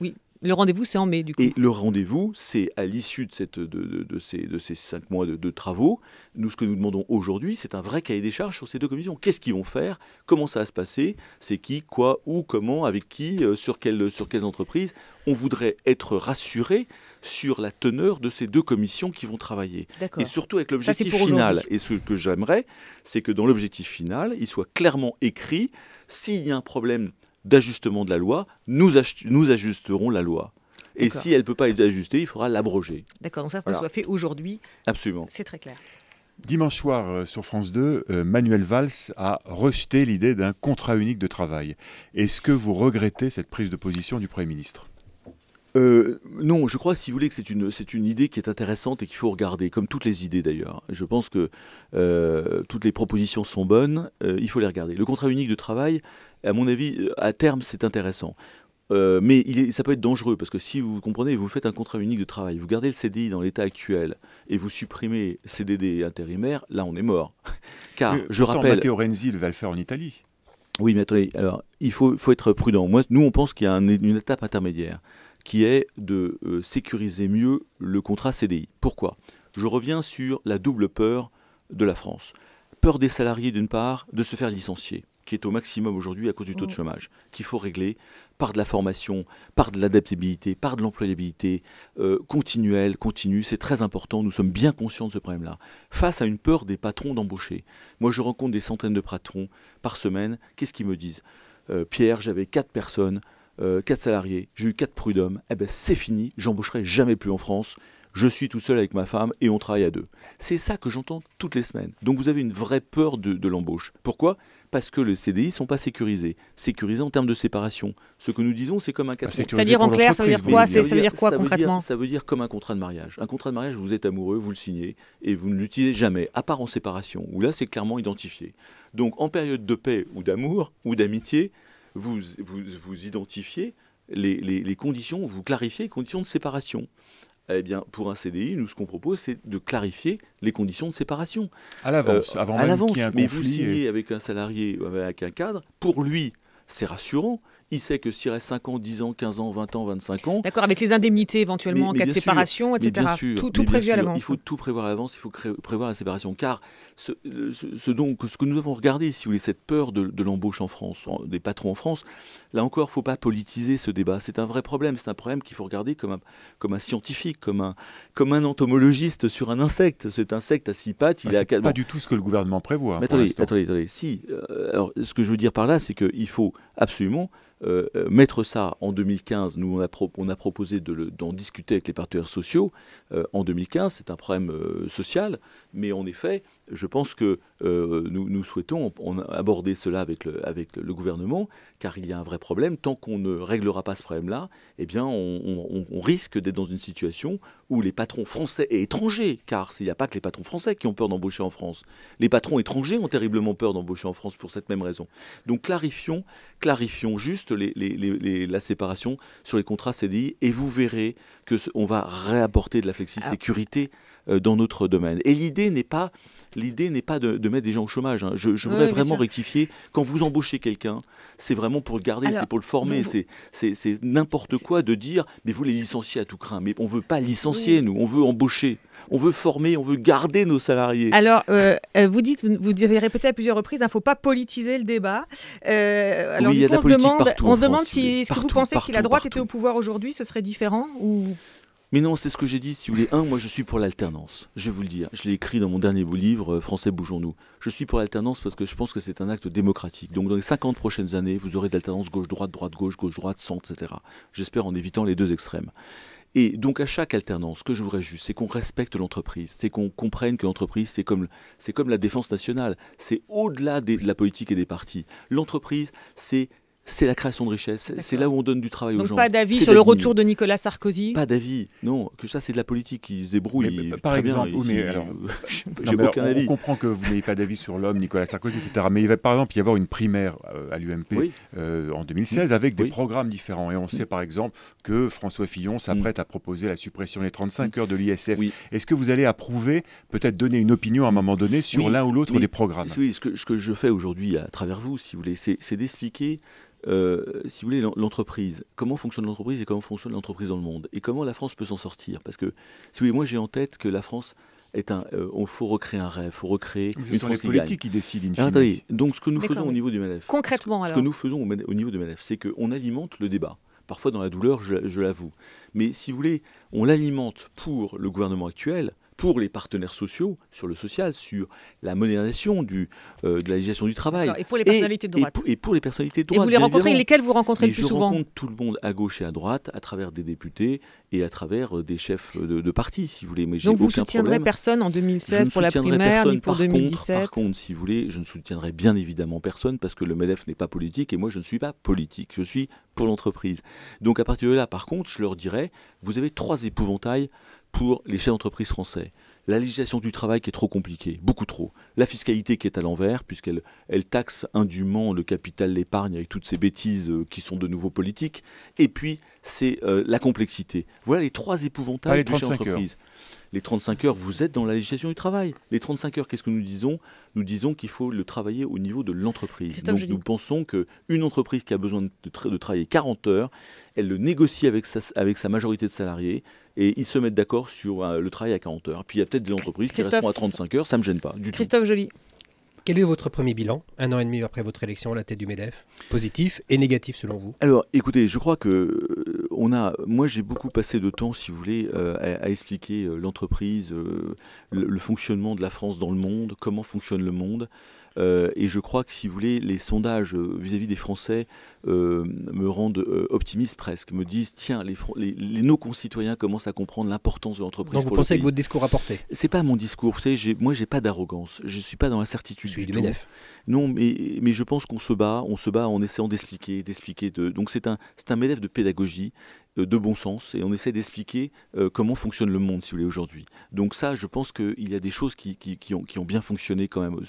Oui, le rendez-vous, c'est en mai, du coup. Et le rendez-vous, c'est à l'issue de, cette, de, ces, de ces cinq mois de, travaux. Nous, ce que nous demandons aujourd'hui, c'est un vrai cahier des charges sur ces deux commissions. Qu'est-ce qu'ils vont faire Comment ça va se passer C'est qui, quoi, où, comment, avec qui, euh, sur, sur quelles entreprises On voudrait être rassuré sur la teneur de ces deux commissions qui vont travailler. Et surtout avec l'objectif final. Et ce que j'aimerais, c'est que dans l'objectif final, il soit clairement écrit s'il y a un problème d'ajustement de la loi, nous, ajusterons la loi. Et si elle ne peut pas être ajustée, il faudra l'abroger. D'accord, donc ça, voilà. soit fait aujourd'hui. Absolument. C'est très clair. Dimanche soir euh, sur France 2, euh, Manuel Valls a rejeté l'idée d'un contrat unique de travail. Est-ce que vous regrettez cette prise de position du Premier ministre euh, non, je crois, si vous voulez, que c'est une, idée qui est intéressante et qu'il faut regarder, comme toutes les idées d'ailleurs. Je pense que toutes les propositions sont bonnes, il faut les regarder. Le contrat unique de travail, à mon avis, euh, à terme, c'est intéressant. Euh, mais ça peut être dangereux parce que si vous comprenez, vous faites un contrat unique de travail, vous gardez le CDI dans l'état actuel et vous supprimez CDD intérimaire, là on est mort. Car je rappelle. Matteo Renzi va le faire en Italie. Oui, mais attendez, alors il faut, être prudent. nous on pense qu'il y a une étape intermédiaire qui est de euh, sécuriser mieux le contrat CDI. Pourquoi Je reviens sur la double peur de la France. Peur des salariés d'une part de se faire licencier qui est au maximum aujourd'hui à cause du taux de mm. chômage, qu'il faut régler par de la formation, par de l'adaptabilité, par de l'employabilité euh, continuelle, continue. C'est très important. Nous sommes bien conscients de ce problème-là. Face à une peur des patrons d'embaucher, moi je rencontre des centaines de patrons par semaine. Qu'est-ce qu'ils me disent euh, Pierre, j'avais quatre personnes, 4 euh, quatre salariés, j'ai eu quatre prud'hommes. Eh ben c'est fini. J'embaucherai jamais plus en France je suis tout seul avec ma femme et on travaille à deux. C'est ça que j'entends toutes les semaines. Donc vous avez une vraie peur de, l'embauche. Pourquoi parce que les CDI ne sont pas sécurisés. Sécurisés en termes de séparation. Ce que nous disons, c'est comme un contrat. C'est-à-dire en clair, ça veut dire quoi Ça veut dire quoi concrètement Ça veut dire comme un contrat de mariage. Un contrat de mariage, vous êtes amoureux, vous le signez et vous ne l'utilisez jamais, à part en séparation, où là, c'est clairement identifié. Donc en période de paix ou d'amour ou d'amitié, vous, vous, identifiez les, les conditions, vous clarifiez les conditions de séparation eh bien, pour un CDI, nous, ce qu'on propose, c'est de clarifier les conditions de séparation. À l'avance, avant même vous signez avec un salarié, avec un cadre, pour lui, c'est rassurant il sait que s'il reste 5 ans, 10 ans, 15 ans, 20 ans, 25 ans. D'accord, avec les indemnités éventuellement en cas de séparation, etc. tout, prévu à l'avance. Il faut tout prévoir à l'avance, il faut prévoir la séparation. Car ce, donc, ce que nous avons regardé, si vous voulez, cette peur de, l'embauche en France, des patrons en France, là encore, il ne faut pas politiser ce débat. C'est un vrai problème. C'est un problème qu'il faut regarder comme un, comme un scientifique, comme un, comme un entomologiste sur un insecte. Cet insecte à six pattes, il n'est ah, pas du tout ce que le gouvernement prévoit. attendez, attendez, attendez. Si, alors, euh, ce que je veux dire par là, c'est qu'il faut absolument euh, euh, mettre ça en 2015, nous on a, proposé d'en discuter avec les partenaires sociaux. Euh, en 2015, c'est un problème social, mais en effet, je pense que euh, nous, souhaitons aborder cela avec le, gouvernement, car il y a un vrai problème. Tant qu'on ne réglera pas ce problème-là, eh bien, on, risque d'être dans une situation où les patrons français et étrangers, car il n'y a pas que les patrons français qui ont peur d'embaucher en France, les patrons étrangers ont terriblement peur d'embaucher en France pour cette même raison. Donc clarifions, clarifions juste la séparation sur les contrats CDI, et vous verrez que on va réapporter de la flexi-sécurité euh, dans notre domaine. Et l'idée n'est pas l'idée n'est pas de, mettre des gens au chômage. Hein. Je, voudrais vraiment rectifier. Quand vous embauchez quelqu'un, c'est vraiment pour le garder, c'est pour le former. C'est n'importe quoi de dire, mais vous les licenciez à tout craint. Mais on veut pas licencier, nous, on veut embaucher. On veut former, on veut garder nos salariés. Alors, euh, euh, vous dites, vous, avez direz répété à plusieurs reprises, il hein, ne faut pas politiser le débat. alors, on, se demande, on se demande, si, ce que vous pensez si la droite était au pouvoir aujourd'hui, ce serait différent ou mais non, c'est ce que j'ai dit, si vous voulez. Un, moi je suis pour l'alternance. Je vais vous le dire. Je l'ai écrit dans mon dernier beau livre, euh, Français bougeons-nous. Je suis pour l'alternance parce que je pense que c'est un acte démocratique. Donc dans les 50 prochaines années, vous aurez de l'alternance gauche-droite, droite-gauche, gauche-droite, centre, etc. J'espère en évitant les deux extrêmes. Et donc à chaque alternance, ce que je voudrais juste, c'est qu'on respecte l'entreprise, c'est qu'on comprenne que l'entreprise, c'est comme, c'est comme la défense nationale, c'est au-delà de la politique et des partis. L'entreprise, c'est c'est la création de richesses, c'est là où on donne du travail aux gens. Donc pas d'avis sur le retour de Nicolas Sarkozy Pas d'avis, non, que ça c'est de la politique, qui se par très exemple, bien, mais on comprend que vous n'ayez pas d'avis sur l'homme, Nicolas Sarkozy, etc. Mais il va par exemple y avoir une primaire euh, à l'UMP euh, en 2016 avec des programmes différents. Et on sait par exemple que François Fillon s'apprête mm. à proposer la suppression des 35 mm. heures de l'ISF. Est-ce que vous allez approuver, peut-être donner une opinion à un moment donné sur l'un ou l'autre des programmes Oui, que, ce que je fais aujourd'hui à travers vous, si vous voulez, c'est d'expliquer euh, si vous voulez, l'entreprise, comment fonctionne l'entreprise et comment fonctionne l'entreprise dans le monde Et comment la France peut s'en sortir Parce que, si vous voulez, moi j'ai en tête que la France est un. il euh, on faut recréer un rêve, faut recréer. Mais ce une sont les politiques qui, décide, décident, in donc ce que nous faisons au niveau du MEDEF. Concrètement, alors. Ce que nous faisons au niveau du MEDEF, c'est qu'on alimente le débat. Parfois dans la douleur, je l'avoue. Mais si vous voulez, on l'alimente pour le gouvernement actuel pour les partenaires sociaux sur le social, sur la modernisation du, euh, de la législation du travail. Et pour les personnalités de droite. Et pour, les personnalités de droite. Et vous les rencontrez, lesquelles vous rencontrez le plus souvent Je rencontre tout le monde à gauche et à droite, à travers des députés et à travers euh, des chefs de, parti, si vous voulez. Mais Donc vous soutiendrez personne en 2016 pour la primaire, ni pour 2017 Par contre, si vous voulez, je ne soutiendrai bien évidemment personne parce que le MEDEF n'est pas politique et moi je ne suis pas politique, je suis pour l'entreprise. Donc à partir de là, par contre, je leur dirais, vous avez trois épouvantails pour les chefs d'entreprise français. La législation du travail qui est trop compliquée, beaucoup trop. La fiscalité qui est à l'envers, puisqu'elle taxe indûment le capital, l'épargne, avec toutes ces bêtises euh, qui sont de nouveau politiques. Et puis, c'est euh, la complexité. Voilà les trois épouvantables du chef d'entreprise. Les 35 heures, vous êtes dans la législation du travail. Les 35 heures, qu'est-ce que nous disons Nous disons qu'il faut le travailler au niveau de l'entreprise. Donc nous pensons qu'une entreprise qui a besoin de, travailler 40 heures, elle le négocie avec sa, avec sa majorité de salariés et ils se mettent d'accord sur euh, le travail à 40 heures. Puis il y a peut-être des entreprises qui resteront à 35 heures, ça ne me gêne pas du Christophe Joly. Quel est votre premier bilan, un an et demi après votre élection à la tête du MEDEF Positif et négatif selon vous Alors écoutez, je crois que euh, on a, moi j'ai beaucoup passé de temps, si vous voulez, euh, à, expliquer euh, l'entreprise, le, fonctionnement de la France dans le monde, comment fonctionne le monde. Euh, et je crois que, si vous voulez, les sondages euh, vis-à-vis des Français euh, me rendent optimiste presque, me disent tiens, les, nos concitoyens commencent à comprendre l'importance de l'entreprise. Donc vous pensez que votre discours a porté C'est pas mon discours. Vous savez, moi, j'ai pas d'arrogance. Je suis pas dans la certitude. du, du Non, mais, mais je pense qu'on se bat. On se bat en essayant d'expliquer, d'expliquer. Donc c'est un, un MEDEF de pédagogie de bon sens et on essaie d'expliquer euh, comment fonctionne le monde, si vous voulez, aujourd'hui. Donc ça, je pense qu'il y a des choses qui, qui, ont, bien fonctionné quand même.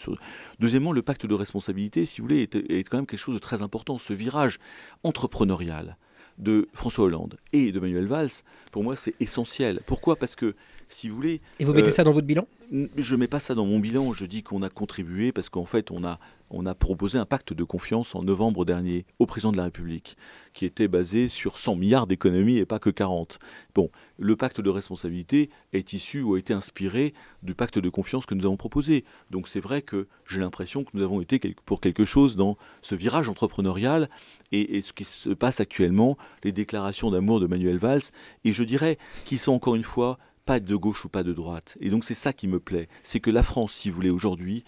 Deuxièmement, le pacte de responsabilité, si vous voulez, est, quand même quelque chose de très important. Ce virage entrepreneurial de François Hollande et de Manuel Valls, pour moi, c'est essentiel. Pourquoi Parce que, si vous voulez... Et vous mettez euh, ça dans votre bilan Je ne mets pas ça dans mon bilan. Je dis qu'on a contribué parce qu'en fait, on a on a proposé un pacte de confiance en novembre dernier au président de la République, qui était basé sur 100 milliards d'économies et pas que 40. Bon, le pacte de responsabilité est issu ou a été inspiré du pacte de confiance que nous avons proposé. Donc c'est vrai que j'ai l'impression que nous avons été pour quelque chose dans ce virage entrepreneurial et, ce qui se passe actuellement, les déclarations d'amour de Manuel Valls, et je dirais qu'ils sont encore une fois pas de gauche ou pas de droite. Et donc c'est ça qui me plaît, c'est que la France, si vous voulez, aujourd'hui,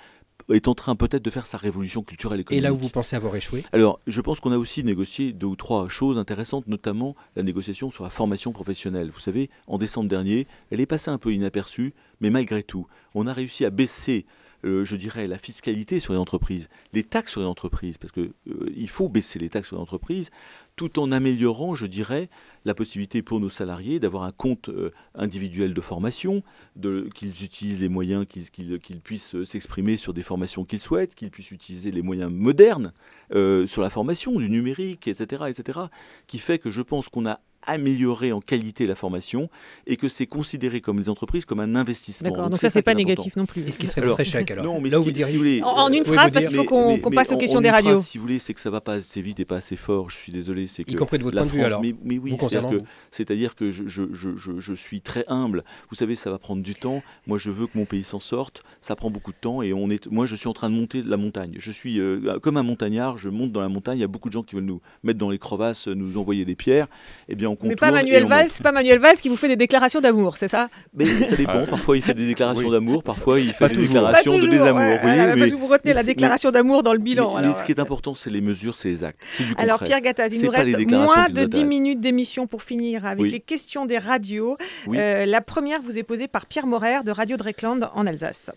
est en train peut-être de faire sa révolution culturelle et économique. Et là où vous pensez avoir échoué Alors, je pense qu'on a aussi négocié deux ou trois choses intéressantes, notamment la négociation sur la formation professionnelle. Vous savez, en décembre dernier, elle est passée un peu inaperçue, mais malgré tout, on a réussi à baisser euh, je dirais, la fiscalité sur les entreprises, les taxes sur les entreprises, parce qu'il euh, faut baisser les taxes sur les entreprises, tout en améliorant, je dirais, la possibilité pour nos salariés d'avoir un compte euh, individuel de formation, de, qu'ils utilisent les moyens, qu'ils, qu'ils puissent s'exprimer sur des formations qu'ils souhaitent, qu'ils puissent utiliser les moyens modernes sur la formation, du numérique, etc., etc., qui fait que je pense qu'on a améliorer en qualité la formation et que c'est considéré comme les entreprises comme un investissement. D'accord, donc, ça, c'est pas négatif non plus. est ce qu'il serait votre échec alors Non, mais Là, vous en, euh, une phrase, parce qu'il faut qu'on passe aux questions des radios. si vous voulez, c'est que ça va pas assez vite et pas assez fort. Je suis désolé, c'est que. Y compris de votre la point de vue alors. Mais, oui, c'est-à-dire que, je, je, je, je, suis très humble. Vous savez, ça va prendre du temps. Moi, je veux que mon pays s'en sorte. Ça prend beaucoup de temps et on est. Moi, je suis en train de monter de la montagne. Je suis euh, comme un montagnard. Je monte dans la montagne. Il y a beaucoup de gens qui veulent nous mettre dans les crevasses, nous envoyer des pierres. Eh bien mais pas Manuel Valls, pas Manuel Valls qui vous fait des déclarations d'amour, c'est ça ça dépend. Ah. Parfois il fait des déclarations d'amour, parfois il fait des déclarations de désamour. vous, vous retenez la déclaration d'amour dans le bilan. Mais, ce qui est important, c'est les mesures, c'est les actes. alors Pierre Gattaz, il nous reste moins de 10 minutes d'émission pour finir avec les questions des radios. Euh, la première vous est posée par Pierre Morer de Radio Dreckland en Alsace.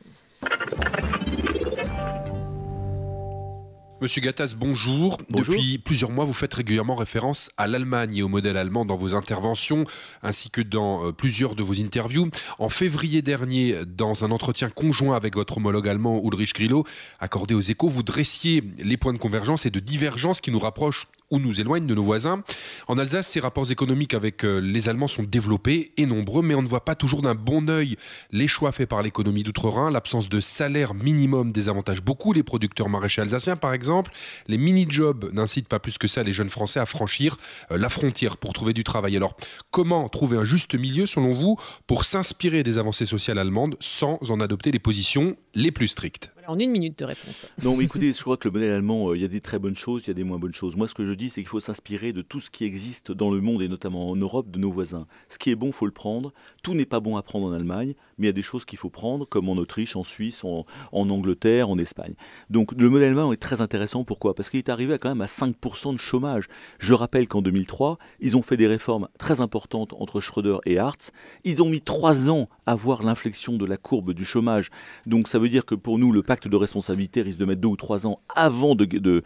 Monsieur Gattas, bonjour. Depuis plusieurs mois, vous faites régulièrement référence à l'Allemagne et au modèle allemand dans vos interventions, ainsi que dans euh, plusieurs de vos interviews. En février dernier, dans un entretien conjoint avec votre homologue allemand Ulrich Grillo, accordé aux échos, vous dressiez les points de convergence et de divergence qui nous rapprochent ou nous éloignent de nos voisins. En Alsace, ces rapports économiques avec euh, les Allemands sont développés et nombreux, mais on ne voit pas toujours d'un bon œil les choix faits par l'économie d'outre-Rhin. L'absence de salaire minimum désavantage beaucoup les producteurs maraîchers alsaciens, par exemple. Les mini-jobs n'incitent pas plus que ça les jeunes Français à franchir euh, la frontière pour trouver du travail. Alors, comment trouver un juste milieu, selon vous, pour s'inspirer des avancées sociales allemandes sans en adopter les positions les plus strictes En une minute de réponse. Non, mais écoutez, je crois que le modèle allemand, euh, il y a des très bonnes choses, il y a des moins bonnes choses. Moi, ce que je dis, c'est qu'il faut s'inspirer de tout ce qui existe dans le monde et notamment en Europe, de nos voisins. Ce qui est bon, faut le prendre. Tout n'est pas bon à prendre en Allemagne il y a des choses qu'il faut prendre, comme en Autriche, en Suisse, en, Angleterre, en Espagne. Donc le modèle main est très intéressant. Pourquoi Parce qu'il est arrivé quand même à 5% de chômage. Je rappelle qu'en 2003, ils ont fait des réformes très importantes entre Schröder et Hartz. Ils ont mis 3 ans à voir l'inflexion de la courbe du chômage. Donc ça veut dire que pour nous, le pacte de responsabilité risque de mettre deux ou 3 ans avant d'infléchir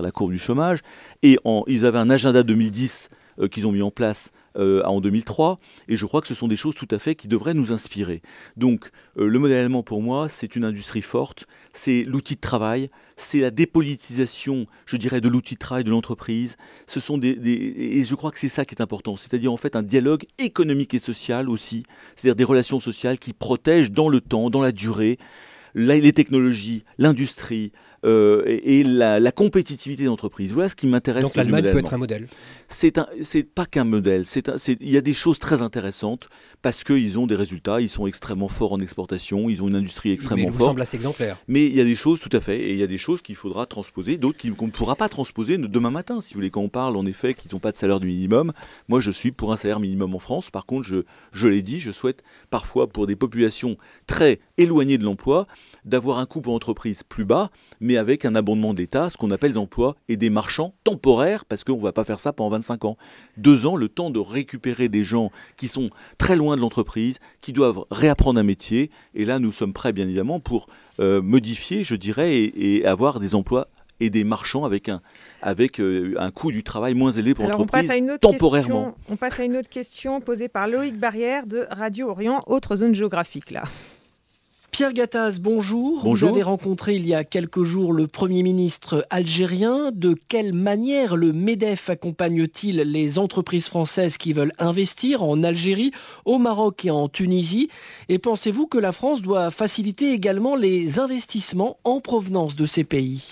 de, de, la courbe du chômage. Et ils avaient un agenda 2010 euh, qu'ils ont mis en place euh, en 2003. Et je crois que ce sont des choses tout à fait qui devraient nous inspirer. Donc euh, le modèle allemand pour moi, c'est une industrie forte, c'est l'outil de travail, c'est la dépolitisation, je dirais, de l'outil de travail de l'entreprise. Ce sont des, et je crois que c'est ça qui est important, c'est-à-dire en fait un dialogue économique et social aussi, c'est-à-dire des relations sociales qui protègent dans le temps, dans la durée, les technologies, l'industrie, euh, et, la, la compétitivité d'entreprise. Voilà ce qui m'intéresse. Donc l'Allemagne peut être un modèle. C'est pas qu'un modèle. Il y a des choses très intéressantes, parce qu'ils ont des résultats, ils sont extrêmement forts en exportation, ils ont une industrie extrêmement mais il semble assez exemplaire. Mais il y a des choses, tout à fait, et il y a des choses qu'il faudra transposer, d'autres qu'on ne pourra pas transposer demain matin. Si vous voulez, quand on parle en effet qu'ils n'ont pas de salaire du minimum, moi je suis pour un salaire minimum en France. Par contre, je, je l'ai dit, je souhaite parfois pour des populations très éloignées de l'emploi, d'avoir un coût pour entreprise plus bas, mais avec un abondement d'État, ce qu'on appelle l'emploi, et des marchands temporaires, parce qu'on ne va pas faire ça pendant 25 ans. Deux ans, le temps de récupérer des gens qui sont très loin l'entreprise, qui doivent réapprendre un métier. Et là, nous sommes prêts, bien évidemment, pour euh, modifier, je dirais, et, avoir des emplois et des marchands avec un, avec euh, un coût du travail moins élevé pour l'entreprise temporairement. on passe à une autre question posée par Loïc Barrière de Radio Orient, autre zone géographique là. Pierre Gattaz, bonjour. J'avais Vous avez rencontré il y a quelques jours le Premier ministre algérien. De quelle manière le MEDEF accompagne-t-il les entreprises françaises qui veulent investir en Algérie, au Maroc et en Tunisie Et pensez-vous que la France doit faciliter également les investissements en provenance de ces pays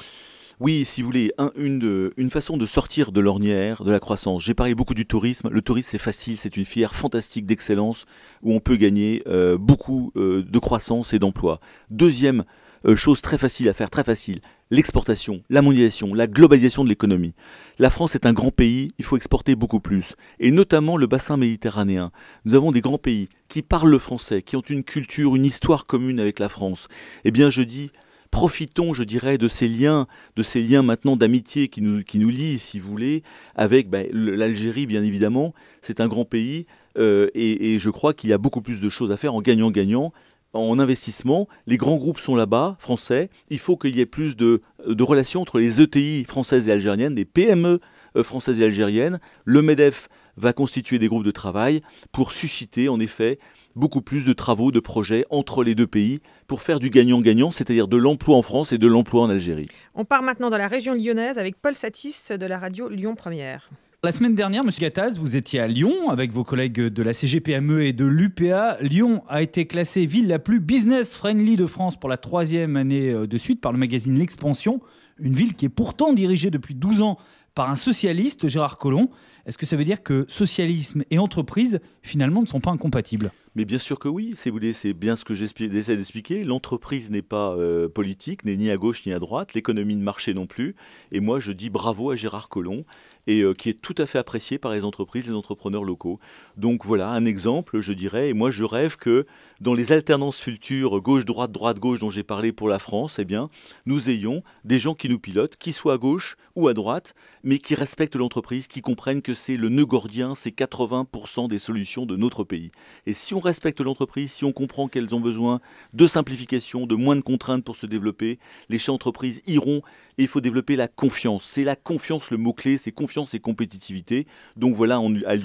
oui, si vous voulez, une, façon de sortir de l'ornière, de la croissance. J'ai parlé beaucoup du tourisme. Le tourisme, c'est facile, c'est une fière fantastique d'excellence où on peut gagner euh, beaucoup euh, de croissance et d'emplois. Deuxième euh, chose très facile à faire, très facile, l'exportation, la mondialisation, la globalisation de l'économie. La France est un grand pays, il faut exporter beaucoup plus, et notamment le bassin méditerranéen. Nous avons des grands pays qui parlent le français, qui ont une culture, une histoire commune avec la France. Eh bien, je dis profitons, je dirais, de ces liens, de ces liens maintenant d'amitié qui nous, lient, si vous voulez, avec ben, l'Algérie, bien évidemment. C'est un grand pays euh, et, je crois qu'il y a beaucoup plus de choses à faire en gagnant-gagnant en investissement. Les grands groupes sont là-bas, français. Il faut qu'il y ait plus de, de, relations entre les ETI françaises et algériennes, les PME euh, françaises et algériennes. Le MEDEF va constituer des groupes de travail pour susciter, en effet, beaucoup plus de travaux, de projets entre les deux pays pour faire du gagnant-gagnant, c'est-à-dire de l'emploi en France et de l'emploi en Algérie. On part maintenant dans la région lyonnaise avec Paul Satis de la radio Lyon Première. La semaine dernière, Monsieur Gattaz, vous étiez à Lyon avec vos collègues de la CGPME et de l'UPA. Lyon a été classée ville la plus business friendly de France pour la troisième année euh, de suite par le magazine L'Expansion. Une ville qui est pourtant dirigée depuis 12 ans par un socialiste, Gérard Collomb. Est-ce que ça veut dire que socialisme et entreprise, finalement, ne sont pas incompatibles mais bien sûr que oui, si vous voulez, c'est bien ce que j'essaie d'expliquer. L'entreprise n'est pas euh, politique, n'est ni à gauche ni à droite, l'économie de marché non plus. Et moi, je dis bravo à Gérard Collomb, et euh, qui est tout à fait apprécié par les entreprises, les entrepreneurs locaux. Donc voilà, un exemple, je dirais. Et moi, je rêve que dans les alternances futures, gauche-droite, droite-gauche, dont j'ai parlé pour la France, eh bien, nous ayons des gens qui nous pilotent, qui soient à gauche ou à droite, mais qui respectent l'entreprise, qui comprennent que c'est le nœud gordien, c'est 80% des solutions de notre pays. Et si on respecte l'entreprise, si on comprend qu'elles ont besoin de simplification, de moins de contraintes pour se développer, les chefs d'entreprise iront et il faut développer la confiance. C'est la confiance le mot-clé, c'est confiance et compétitivité. Donc voilà, on, à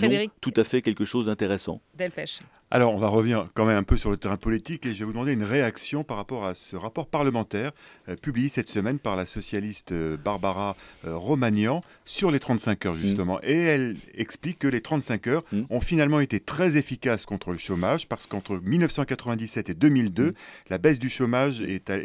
tout à fait quelque chose d'intéressant. Delpech. Alors on va revenir quand même un peu sur le terrain politique et je vais vous demander une réaction par rapport à ce rapport parlementaire euh, publié cette semaine par la socialiste euh, Barbara euh, Romagnan sur les 35 heures mm. justement. Et elle explique que les 35 heures mm. ont finalement été très efficaces contre le chômage parce qu'entre 1997 et 2002, mm. la baisse du chômage est, a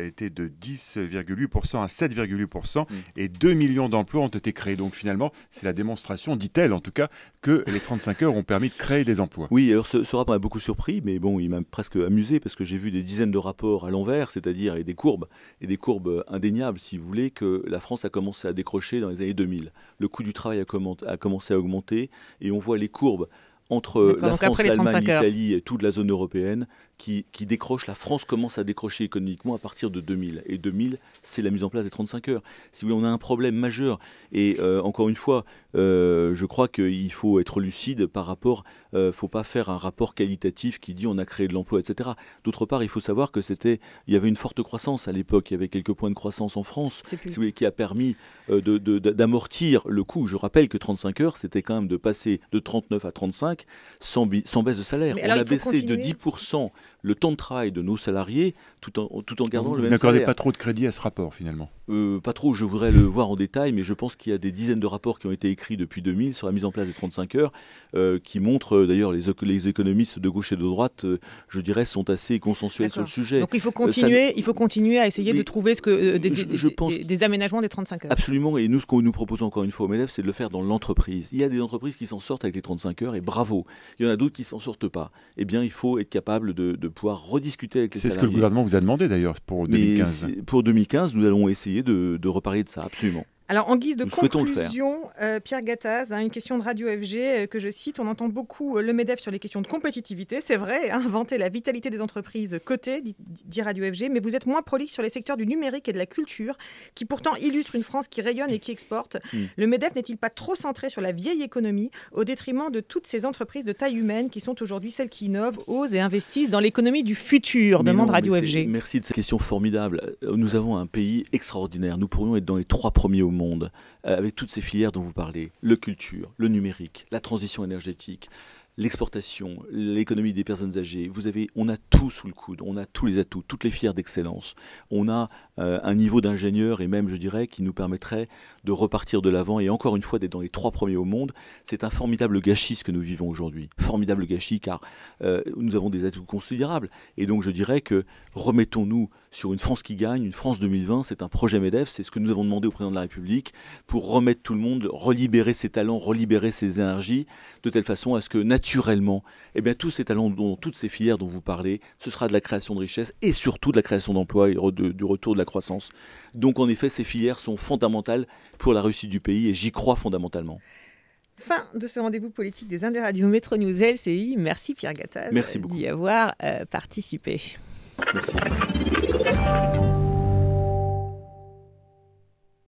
été de 10,8% à 7 Mm. et 2 millions d'emplois ont été créés. Donc finalement, c'est la démonstration, dit-elle en tout cas, que les 35 heures ont permis de créer des emplois. Oui, alors ce, rapport m'a beaucoup surpris, mais bon, il m'a presque amusé parce que j'ai vu des dizaines de rapports à l'envers, c'est-à-dire et des courbes, et des courbes indéniables, si vous voulez, que la France a commencé à décrocher dans les années 2000. Le coût du travail a, a commencé à augmenter et on voit les courbes entre la France, l'Allemagne, l'Italie et toute la zone européenne, qui, décroche, la France commence à décrocher économiquement à partir de 2000. Et 2000, c'est la mise en place des 35 heures. Si vous voulez, on a un problème majeur. Et euh, encore une fois, euh, je crois qu'il faut être lucide par rapport, ne euh, faut pas faire un rapport qualitatif qui dit on a créé de l'emploi, etc. D'autre part, il faut savoir que c'était, il y avait une forte croissance à l'époque, il y avait quelques points de croissance en France, si qui a permis d'amortir le coût. Je rappelle que 35 heures, c'était quand même de passer de 39 à 35 sans, sans baisse de salaire. on a baissé de 10% le temps de travail de nos salariés tout en, gardant le Vous n'accordez pas trop de crédit à ce rapport finalement euh, pas trop, je voudrais le voir en détail, mais je pense qu'il y a des dizaines de rapports qui ont été écrits depuis 2000 sur la mise en place des 35 heures, euh, qui montrent euh, d'ailleurs les, les, économistes de gauche et de droite, je dirais, sont assez consensuels sur le sujet. Donc il faut continuer, il faut continuer à essayer de trouver ce que, des, des, aménagements des 35 heures. Absolument, et nous, ce qu'on nous propose encore une fois aux MEDEF, c'est de le faire dans l'entreprise. Il y a des entreprises qui s'en sortent avec les 35 heures, et bravo. Il y en a d'autres qui ne s'en sortent pas. Eh bien, il faut être capable de, pouvoir rediscuter avec les salariés. C'est ce que le gouvernement vous a demandé d'ailleurs pour 2015. Pour 2015, nous allons essayer de, reparler de ça, absolument. Alors, en guise de conclusion, euh, Pierre Gattaz, hein, une question de Radio FG euh, que je cite. On entend beaucoup euh, le MEDEF sur les questions de compétitivité. C'est vrai, hein, inventer la vitalité des entreprises cotées, dit, Radio FG, mais vous êtes moins prolixe sur les secteurs du numérique et de la culture, qui pourtant illustrent une France qui rayonne et qui exporte. Hmm. Le MEDEF n'est-il pas trop centré sur la vieille économie, au détriment de toutes ces entreprises de taille humaine qui sont aujourd'hui celles qui innovent, osent et investissent dans l'économie du futur Demande Radio FG. Merci de cette question formidable. Nous avons un pays extraordinaire. Nous pourrions être dans les trois premiers au monde monde, euh, avec toutes ces filières dont vous parlez, le culture, le numérique, la transition énergétique, l'exportation, l'économie des personnes âgées, vous avez, on a tout sous le coude, on a tous les atouts, toutes les filières d'excellence, on a euh, un niveau d'ingénieur et même, je dirais, qui nous permettrait de repartir de l'avant et encore une fois d'être dans les trois premiers au monde. C'est un formidable gâchis ce que nous vivons aujourd'hui. Formidable gâchis car euh, nous avons des atouts considérables. Et donc je dirais que remettons-nous sur une France qui gagne, une France 2020, c'est un projet MEDEF, c'est ce que nous avons demandé au président de la République pour remettre tout le monde, relibérer ses talents, relibérer ses énergies, de telle façon à ce que naturellement, eh bien, tous ces talents, dont, toutes ces filières dont vous parlez, ce sera de la création de richesses et surtout de la création d'emplois et du retour de la croissance. Donc en effet, ces filières sont fondamentales pour la réussite du pays et j'y crois fondamentalement. Fin de ce rendez-vous politique des Indes Radio Métro News LCI. Merci Pierre Gattaz euh, d'y avoir euh, participé. Merci.